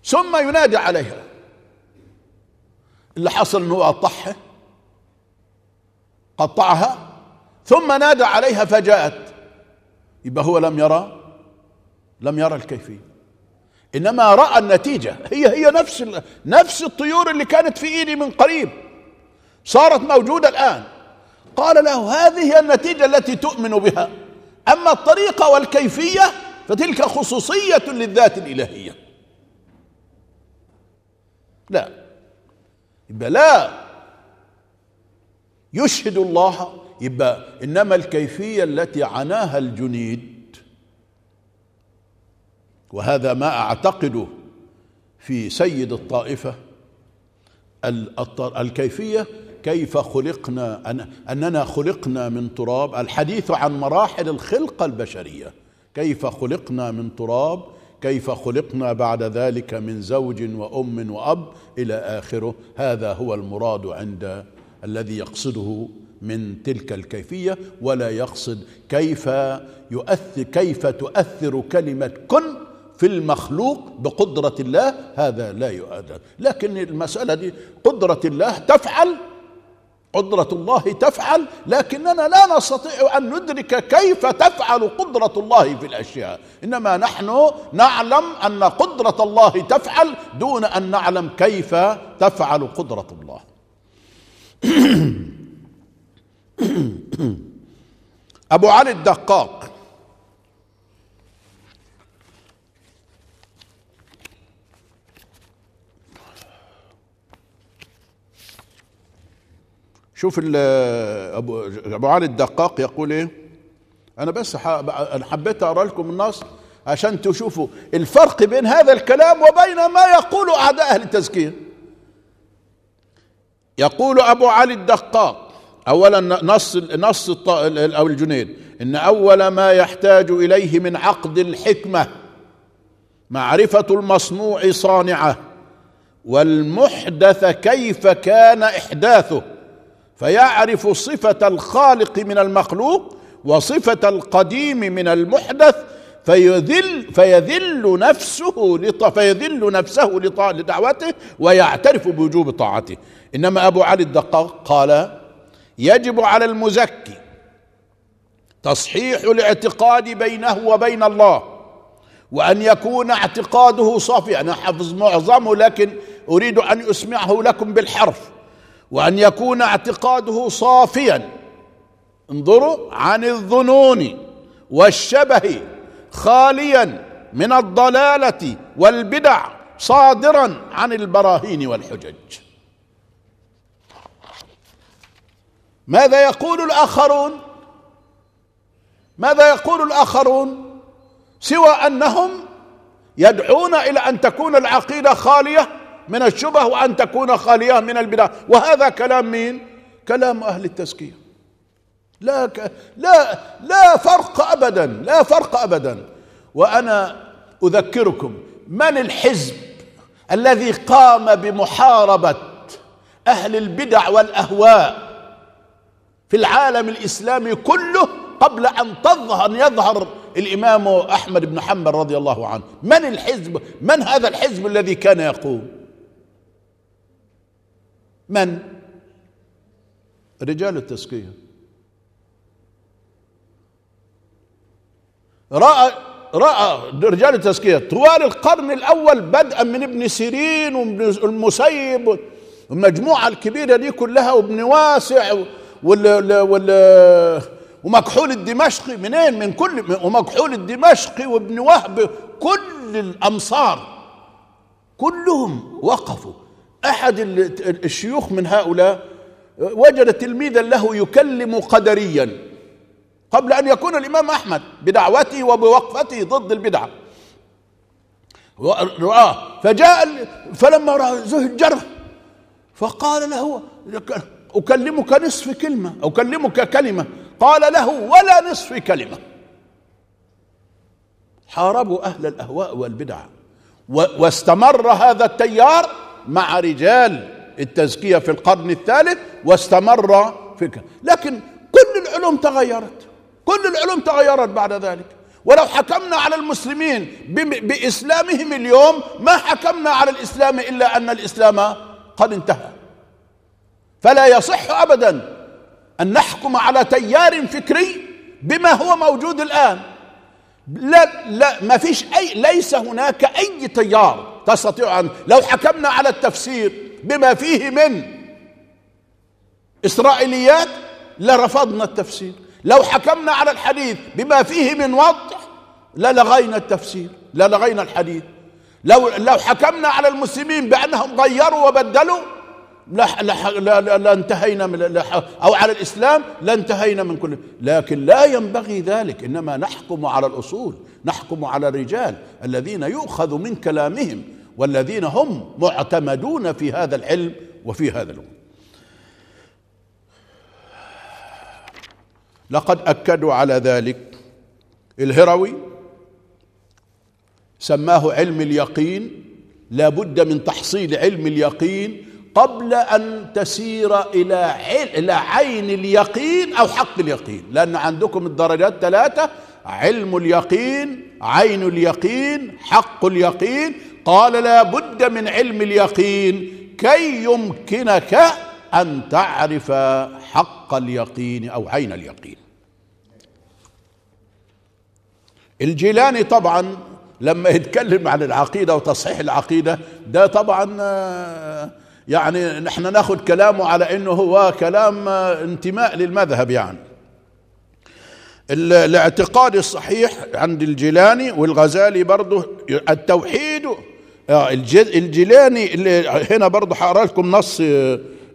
ثم ينادي عليها اللي حصل انه قطعها قطعها ثم نادى عليها فجاءت يبقى هو لم يرى لم يرى الكيفيه انما راى النتيجه هي هي نفس نفس الطيور اللي كانت في ايدي من قريب صارت موجوده الان قال له هذه هي النتيجه التي تؤمن بها اما الطريقه والكيفيه فتلك خصوصيه للذات الالهيه لا يبقى لا يشهد الله يبقى إنما الكيفية التي عناها الجنيد وهذا ما أعتقده في سيد الطائفة الكيفية كيف خلقنا أننا خلقنا من تراب الحديث عن مراحل الخلقة البشرية كيف خلقنا من تراب كيف خلقنا بعد ذلك من زوج وام واب الى اخره هذا هو المراد عند الذي يقصده من تلك الكيفيه ولا يقصد كيف يؤثر كيف تؤثر كلمه كن في المخلوق بقدره الله هذا لا يؤثر لكن المساله دي قدره الله تفعل قدرة الله تفعل لكننا لا نستطيع أن ندرك كيف تفعل قدرة الله في الأشياء إنما نحن نعلم أن قدرة الله تفعل دون أن نعلم كيف تفعل قدرة الله أبو علي الدقاق شوف ابو ابو علي الدقاق يقول ايه انا بس حبيت اقرا لكم النص عشان تشوفوا الفرق بين هذا الكلام وبين ما يقول اعداء اهل التزكيه يقول ابو علي الدقاق اولا نص نص او الجنيد ان اول ما يحتاج اليه من عقد الحكمه معرفه المصنوع صانعه والمحدث كيف كان احداثه فيعرف صفة الخالق من المخلوق وصفة القديم من المحدث فيذل فيذل نفسه فيذل نفسه لدعوته ويعترف بوجوب طاعته انما ابو علي الدقاق قال يجب على المزكي تصحيح الاعتقاد بينه وبين الله وان يكون اعتقاده صافيا انا حفظ معظمه لكن اريد ان اسمعه لكم بالحرف وأن يكون اعتقاده صافيا انظروا عن الظنون والشبه خاليا من الضلالة والبدع صادرا عن البراهين والحجج ماذا يقول الآخرون ماذا يقول الآخرون سوى أنهم يدعون إلى أن تكون العقيدة خالية من الشبه وأن تكون خالية من البدع وهذا كلام مين كلام أهل التزكية لا ك... لا لا فرق أبدا لا فرق أبدا وأنا أذكركم من الحزب الذي قام بمحاربة أهل البدع والأهواء في العالم الإسلامي كله قبل أن تظهر يظهر الإمام أحمد بن حنبل رضي الله عنه من الحزب من هذا الحزب الذي كان يقوم من رجال التزكيه راى راى رجال التزكيه طوال القرن الاول بدءا من ابن سيرين وابن المسيب والمجموعه الكبيره دي كلها وابن واسع وال وال ومكحول الدمشقي منين من كل ومكحول الدمشقي وابن وهب كل الامصار كلهم وقفوا أحد الشيوخ من هؤلاء وجد تلميذا له يكلم قدريا قبل أن يكون الإمام أحمد بدعوته وبوقفته ضد البدعة رآه فجاء فلما رأى زهجر فقال له أكلمك نصف كلمة أكلمك كلمة قال له ولا نصف كلمة حاربوا أهل الأهواء والبدع واستمر هذا التيار مع رجال التزكية في القرن الثالث واستمر في لكن كل العلوم تغيرت كل العلوم تغيرت بعد ذلك ولو حكمنا على المسلمين بإسلامهم اليوم ما حكمنا على الإسلام إلا أن الإسلام قد انتهى فلا يصح أبدا أن نحكم على تيار فكري بما هو موجود الآن لا لا ما فيش أي ليس هناك أي تيار تستطيع أن لو حكمنا على التفسير بما فيه من إسرائيليات لرفضنا التفسير لو حكمنا على الحديث بما فيه من وضع للغينا التفسير للغينا الحديث لو لو حكمنا على المسلمين بأنهم غيروا وبدلوا لا لا لا لانتهينا من او على الاسلام لانتهينا من كل لكن لا ينبغي ذلك انما نحكم على الاصول نحكم على الرجال الذين يؤخذ من كلامهم والذين هم معتمدون في هذا العلم وفي هذا العلم لقد أكدوا على ذلك الهروي سماه علم اليقين لا بد من تحصيل علم اليقين قبل أن تسير إلى إلى عين اليقين أو حق اليقين لأن عندكم الدرجات ثلاثة علم اليقين عين اليقين حق اليقين قال لا بد من علم اليقين كي يمكنك ان تعرف حق اليقين او عين اليقين الجيلاني طبعا لما يتكلم عن العقيده وتصحيح العقيده ده طبعا آه، يعني نحن ناخذ كلامه على انه هو كلام آه، انتماء للمذهب يعني الاعتقاد الصحيح عند الجيلاني والغزالي برضه التوحيد آه الجيلاني هنا برضه هقرا لكم نص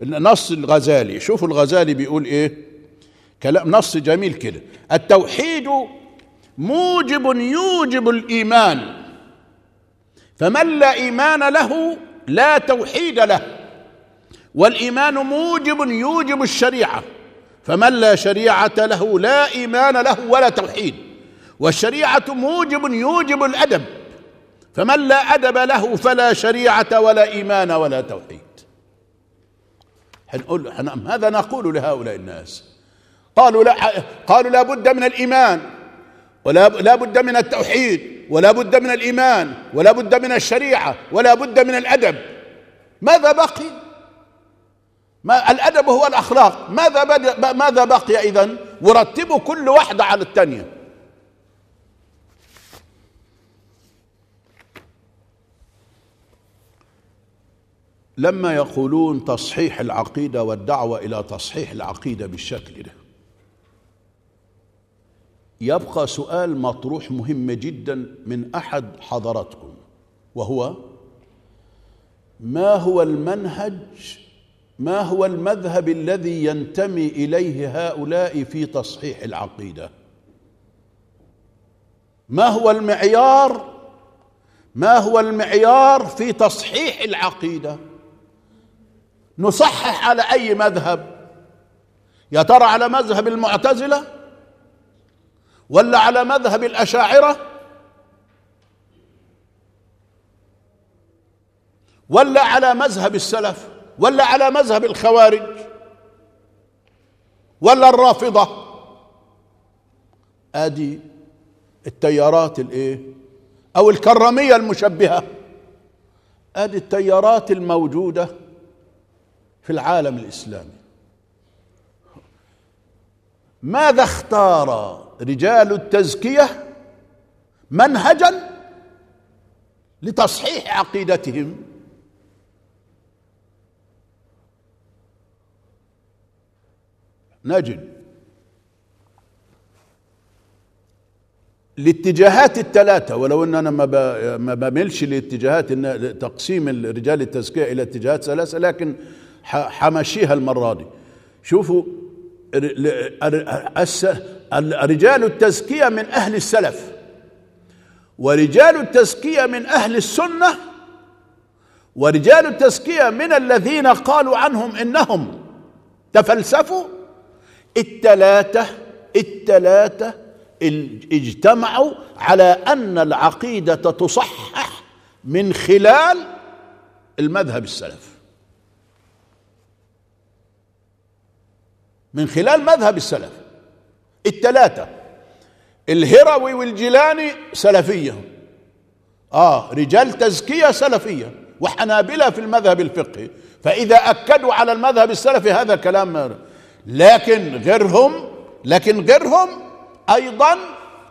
نص الغزالي شوفوا الغزالي بيقول ايه كلام نص جميل كده التوحيد موجب يوجب الايمان فمن لا ايمان له لا توحيد له والايمان موجب يوجب الشريعه فمن لا شريعه له لا ايمان له ولا توحيد والشريعه موجب يوجب الادب فمن لا أدب له فلا شريعة ولا إيمان ولا توحيد هنقول ماذا نقول لهؤلاء الناس قالوا لا قالوا لا بد من الإيمان ولا لا بد من التوحيد ولا بد من الإيمان ولا بد من الشريعة ولا بد من الأدب ماذا بقي ما الأدب هو الأخلاق ماذا ماذا بقي إذن ورتبوا كل واحدة على الثانية لما يقولون تصحيح العقيدة والدعوة إلى تصحيح العقيدة بالشكل ده يبقى سؤال مطروح مهم جدا من أحد حضراتكم وهو ما هو المنهج ما هو المذهب الذي ينتمي إليه هؤلاء في تصحيح العقيدة ما هو المعيار ما هو المعيار في تصحيح العقيده نصحح على أي مذهب يا ترى على مذهب المعتزلة ولا على مذهب الأشاعرة ولا على مذهب السلف ولا على مذهب الخوارج ولا الرافضة ادي التيارات الايه او الكرامية المشبهة ادي التيارات الموجودة في العالم الاسلامي ماذا اختار رجال التزكيه منهجا لتصحيح عقيدتهم نجد الاتجاهات الثلاثة ولو ان انا ما ما بملش الاتجاهات تقسيم رجال التزكية الى اتجاهات ثلاثة لكن حمشيها المرة دي شوفوا رجال التزكية من أهل السلف ورجال التزكية من أهل السنة ورجال التزكية من الذين قالوا عنهم إنهم تفلسفوا التلاتة التلاتة اجتمعوا على أن العقيدة تصحح من خلال المذهب السلفي من خلال مذهب السلف التلاتة الهروي والجيلاني سلفية آه رجال تزكية سلفية وحنابلة في المذهب الفقهي فإذا أكدوا على المذهب السلفي هذا كلام لكن غيرهم لكن غيرهم أيضا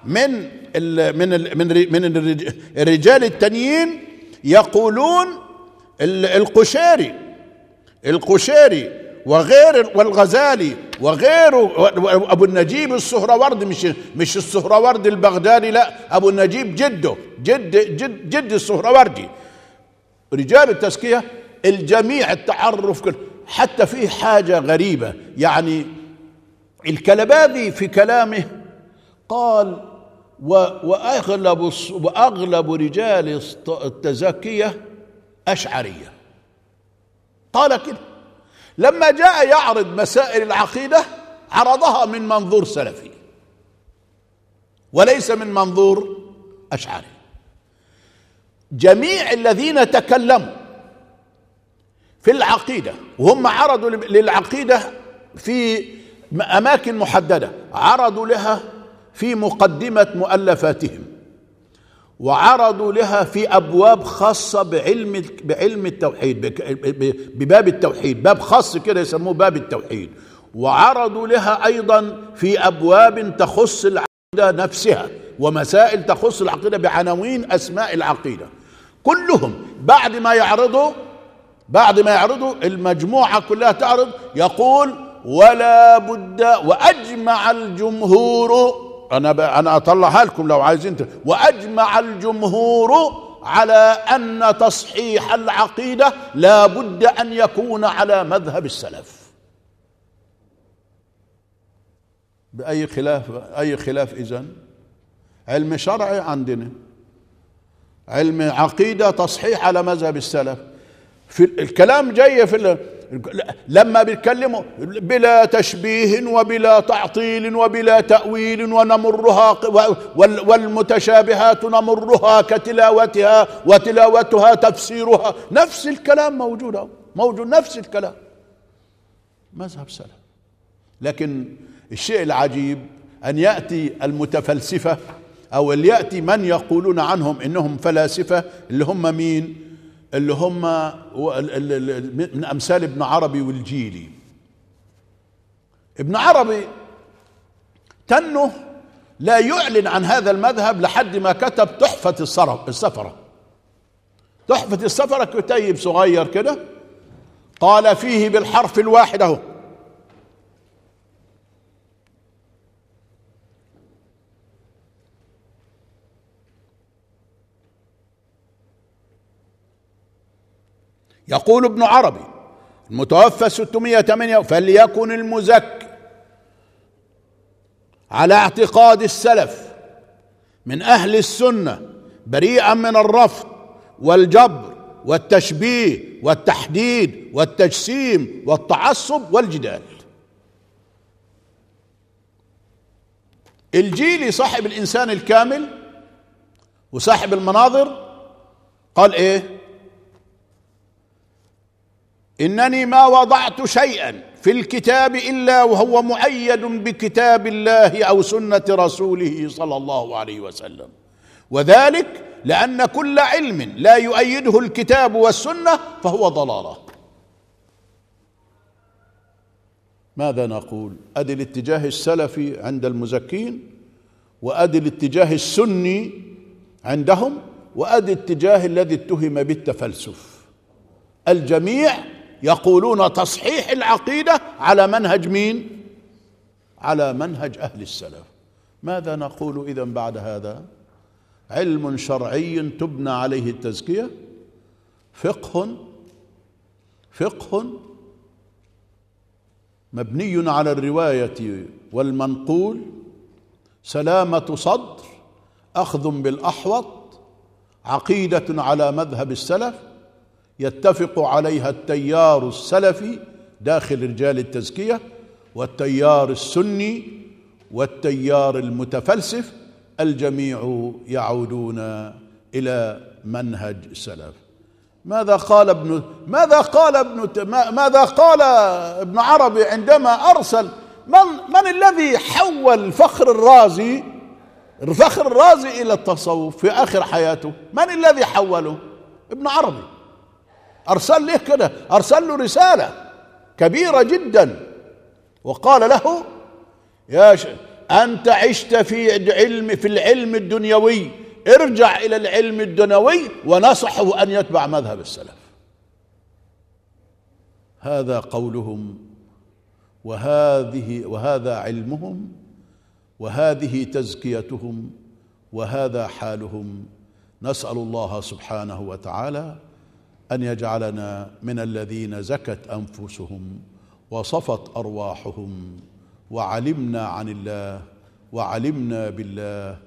من الـ من الـ من الـ من الرجال التانيين يقولون القشيري القشيري وغير والغزالي وغيره ابو النجيب السهروردي مش مش السهروردي البغدادي لا ابو النجيب جده جد جد جد السهروردي رجال التزكيه الجميع التعرف كله حتى في حاجه غريبه يعني الكلبابي في كلامه قال واغلب واغلب رجال التزكيه اشعريه قال كده لما جاء يعرض مسائل العقيدة عرضها من منظور سلفي وليس من منظور أشعري جميع الذين تكلموا في العقيدة وهم عرضوا للعقيدة في أماكن محددة عرضوا لها في مقدمة مؤلفاتهم وعرضوا لها في ابواب خاصه بعلم بعلم التوحيد بباب التوحيد باب خاص كده يسموه باب التوحيد وعرضوا لها ايضا في ابواب تخص العقيده نفسها ومسائل تخص العقيده بعناوين اسماء العقيده كلهم بعد ما يعرضوا بعد ما يعرضوا المجموعه كلها تعرض يقول ولا بد واجمع الجمهور انا انا اطلعها لكم لو عايزين واجمع الجمهور على ان تصحيح العقيده لا بد ان يكون على مذهب السلف باي خلاف اي خلاف اذا علم شرعي عندنا علم عقيده تصحيح على مذهب السلف في الكلام جاي في لما بيتكلموا بلا تشبيه وبلا تعطيل وبلا تأويل ونمرها والمتشابهات نمرها كتلاوتها وتلاوتها تفسيرها نفس الكلام موجود موجود نفس الكلام مذهب سلف لكن الشيء العجيب أن يأتي المتفلسفة أو يأتي من يقولون عنهم إنهم فلاسفة اللي هم مين اللي هم من امثال ابن عربي والجيلي ابن عربي تنه لا يعلن عن هذا المذهب لحد ما كتب تحفة السفرة تحفة السفرة كتيب صغير كده قال فيه بالحرف الواحد اهو يقول ابن عربي المتوفى 608 فليكن المزكي على اعتقاد السلف من اهل السنه بريئا من الرفض والجبر والتشبيه والتحديد والتجسيم والتعصب والجدال الجيلي صاحب الانسان الكامل وصاحب المناظر قال ايه انني ما وضعت شيئا في الكتاب الا وهو مؤيد بكتاب الله او سنه رسوله صلى الله عليه وسلم وذلك لان كل علم لا يؤيده الكتاب والسنه فهو ضلاله ماذا نقول ادي الاتجاه السلفي عند المزكين وادي الاتجاه السني عندهم وادي الاتجاه الذي اتهم بالتفلسف الجميع يقولون تصحيح العقيدة على منهج مين؟ على منهج أهل السلف ماذا نقول إذا بعد هذا؟ علم شرعي تبنى عليه التزكية فقه فقه مبني على الرواية والمنقول سلامة صدر أخذ بالأحوط عقيدة على مذهب السلف يتفق عليها التيار السلفي داخل رجال التزكيه والتيار السني والتيار المتفلسف الجميع يعودون الى منهج السلف ماذا قال ابن ماذا قال ابن ماذا قال ابن عربي عندما ارسل من من الذي حول فخر الرازي الفخر الرازي الى التصوف في اخر حياته من الذي حوله ابن عربي أرسل له كده أرسل له رسالة كبيرة جدا وقال له يا ش... أنت عشت في علم في العلم الدنيوي ارجع إلى العلم الدنيوي ونصحه أن يتبع مذهب السلف هذا قولهم وهذه وهذا علمهم وهذه تزكيتهم وهذا حالهم نسأل الله سبحانه وتعالى ان يجعلنا من الذين زكت انفسهم وصفت ارواحهم وعلمنا عن الله وعلمنا بالله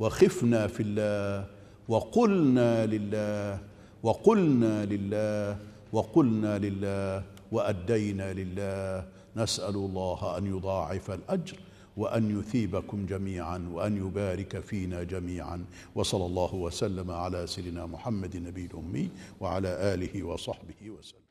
وخفنا في الله وقلنا لله وقلنا لله وقلنا لله وادينا لله نسال الله ان يضاعف الاجر وان يثيبكم جميعا وان يبارك فينا جميعا وصلى الله وسلم على سيدنا محمد النبي الامي وعلى اله وصحبه وسلم